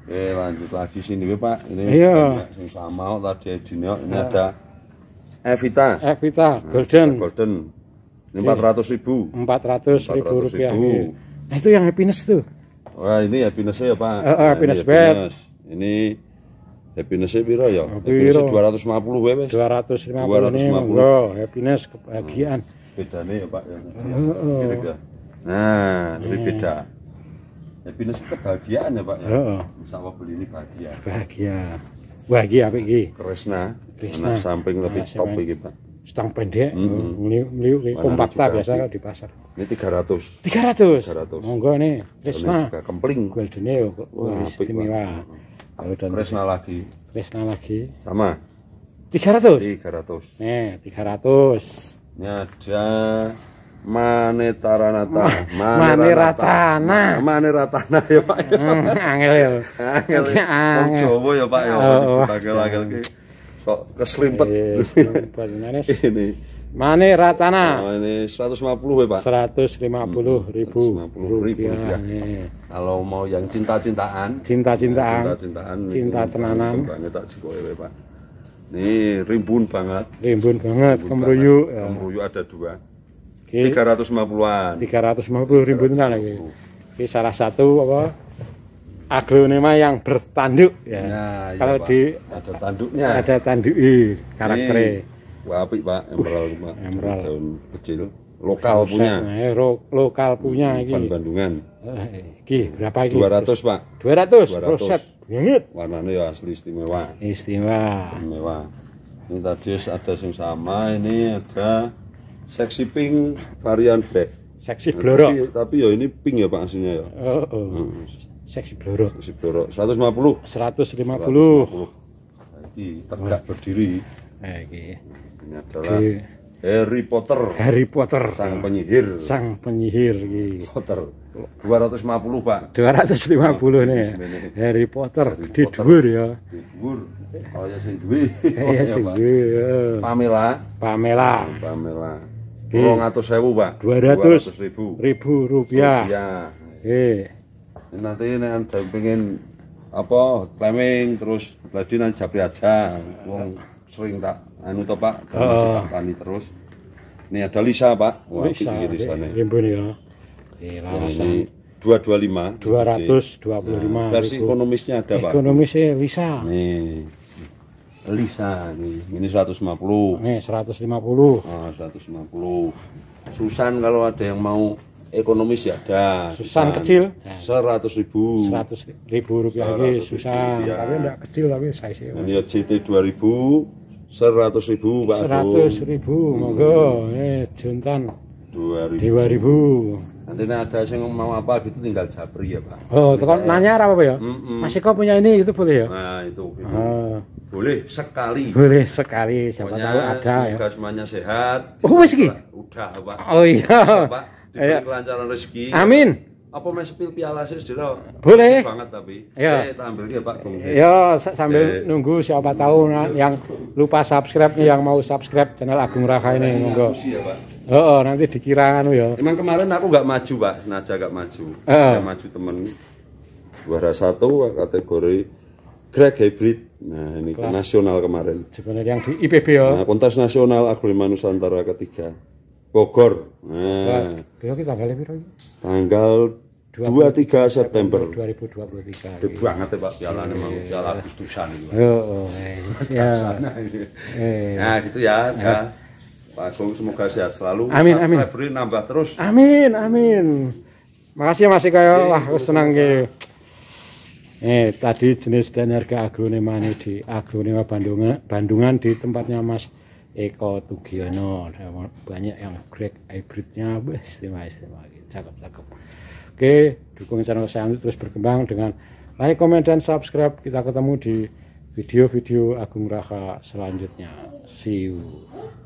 Oke, lanjut lagi sini ya, Pak. Ini Iya. yang sama tadi Ini ya. ada Evita. Evita nah, Golden. Golden. Ini 400 iya. ribu. 400 ribu rupiah. Iya. Nah, itu yang happiness tuh. Wah, ini happiness ya, Pak. Uh, uh, nah, happiness, ini happiness. Bed. Ini happiness biro ya? Happiness 250 wae wis. 250, 250 ini happiness kebahagiaan. Hmm bedanya ya Pak ya. ya. Gitu, nah, lebih beda. Happiness ya, kebahagiaan ya Pak ya. Heeh. Sawah beli ini bahagia. Bahagia. Bahagia apa ini? Kresna. Kresna. samping lebih top ini Pak. Stang pendek, oh, meliuk ini kompakta biasa di pasar. Ini 300. 300. 300. Monggo nih, Kresna. kempling. Golden wah istimewa. Kresna lagi. Kresna lagi. Sama. 300. 300. Nih, 300 nyada mane taranata mane ratana mane ratana ya Pak ya. Hmm, ya angel ya angel wong Jawa ya Pak ya oh, oh. bagel-bagel ki sok keslimpet iya, iya, ini mane ratana oh, ini 150 ya Pak 150 hmm, ribu 150 ribu rupiah iya, kalau mau yang cinta-cintaan cinta-cintaan cinta-cintaan cinta tenanan banget tak jikowe ya, Pak ini rimbun banget. Rimbun banget, rimbun kemruyu. Banget. Ya. Kemruyu ada dua. Okay. 350-an. 350 rimbun kan lagi. Ini salah satu apa? Aglonema yang bertanduk ya. Nah, iya, Kalau iya, di ada tanduknya. Ada tanduk Ikan Wah, apik, Pak. Emerald, Pak. Emerald. Daun kecil lokal Rusak, punya. Eh, ro, lokal punya hmm, iki. Bandungan. Eh, iki berapa iki? 200, Pak. 200, 200. roset. Banget. Warnanya ya asli istimewa. Istimewa. Istimewa. Ini tadi ada yang sama, ini ada seksi pink varian black. Seksi nah, blorok. Tapi, tapi ya ini pink ya Pak aslinya ya. Oh, oh. Hmm. Seksi blorok. Seksi blorok. 150. 150. 150. Ini tegak berdiri. Eh, nah, Ini adalah Di... Harry Potter. Harry Potter. Sang penyihir. Sang penyihir iki. Potter. 250, Pak. 250 nih. Iya, Harry Potter ya. di dhuwur oh, iya, iya, ya. Dhuwur. Kaya sing duwe. Kaya sing duwe. Pamela. Pamela. Pamela. 200.000, Pak. 200.000 ribu rupiah. Rupiah. Eh. Nanti nek kan pengen apa claiming terus tadi nanti japri aja wong sering tak anu to Pak, uh. tani terus. Ini ada Lisa Pak. Wah, Lisa, di sana. Rimbun ya. Iya, dua ini dua puluh lima nah, versi ekonomisnya ada Pak. Ekonomisnya Lisa. Nih. Lisa nih, ini puluh Nih seratus lima puluh ah, seratus lima puluh Susan kalau ada yang mau ekonomis ya ada. Susan, kecil. Seratus ribu. Seratus ribu rupiah lagi Susan. Iya. Tapi enggak kecil tapi saya sih. Ini dua ribu seratus ribu Pak seratus ribu monggo eh juntan dua ribu dua ribu nanti ada yang mau apa gitu tinggal japri ya Pak oh kalau eh. nanya apa ya mm -mm. masih kau punya ini itu boleh ya nah itu, itu. Oh. Ah. boleh sekali boleh sekali siapa Pokoknya, tahu ada ya semuanya sehat oh wis udah Pak oh iya Pak diberi kelancaran rezeki amin apa mau sepil piala sih lo boleh banget tapi ya sambil eh, ya pak Bung. ya sambil nunggu siapa tahu yang lupa subscribe nih yang mau subscribe channel Agung Raka ini nunggu iya, ya, oh, nanti dikira kan ya emang kemarin aku nggak maju pak naja nggak maju uh. maju temen juara satu kategori Greg Hybrid nah ini Kelas. nasional kemarin sebenarnya yang di IPB ya nah, kontes nasional Agung Nusantara ketiga Bogor nah, Bogor. Tanggal dua 23 September 2023. Gede banget ya Pak piala ya, iya. memang piala ya, Agustusan itu. Oh, ya. Eh. Nah, gitu ya. Eh. ya. Pak Agung semoga sehat selalu. Amin amin. Februari nambah terus. Amin amin. Makasih ya, Mas Iko ya. Iya, iya, Wah, senang ke. Gitu. Eh, tadi jenis dan harga agronema ini di agronema Bandungan, Bandungan di tempatnya Mas Eko Tugiono. Banyak yang Greg hybridnya, wes istimewa istimewa. Cakep cakep. Oke, dukung channel saya untuk terus berkembang dengan like, komen, dan subscribe. Kita ketemu di video-video Agung Raka selanjutnya. See you.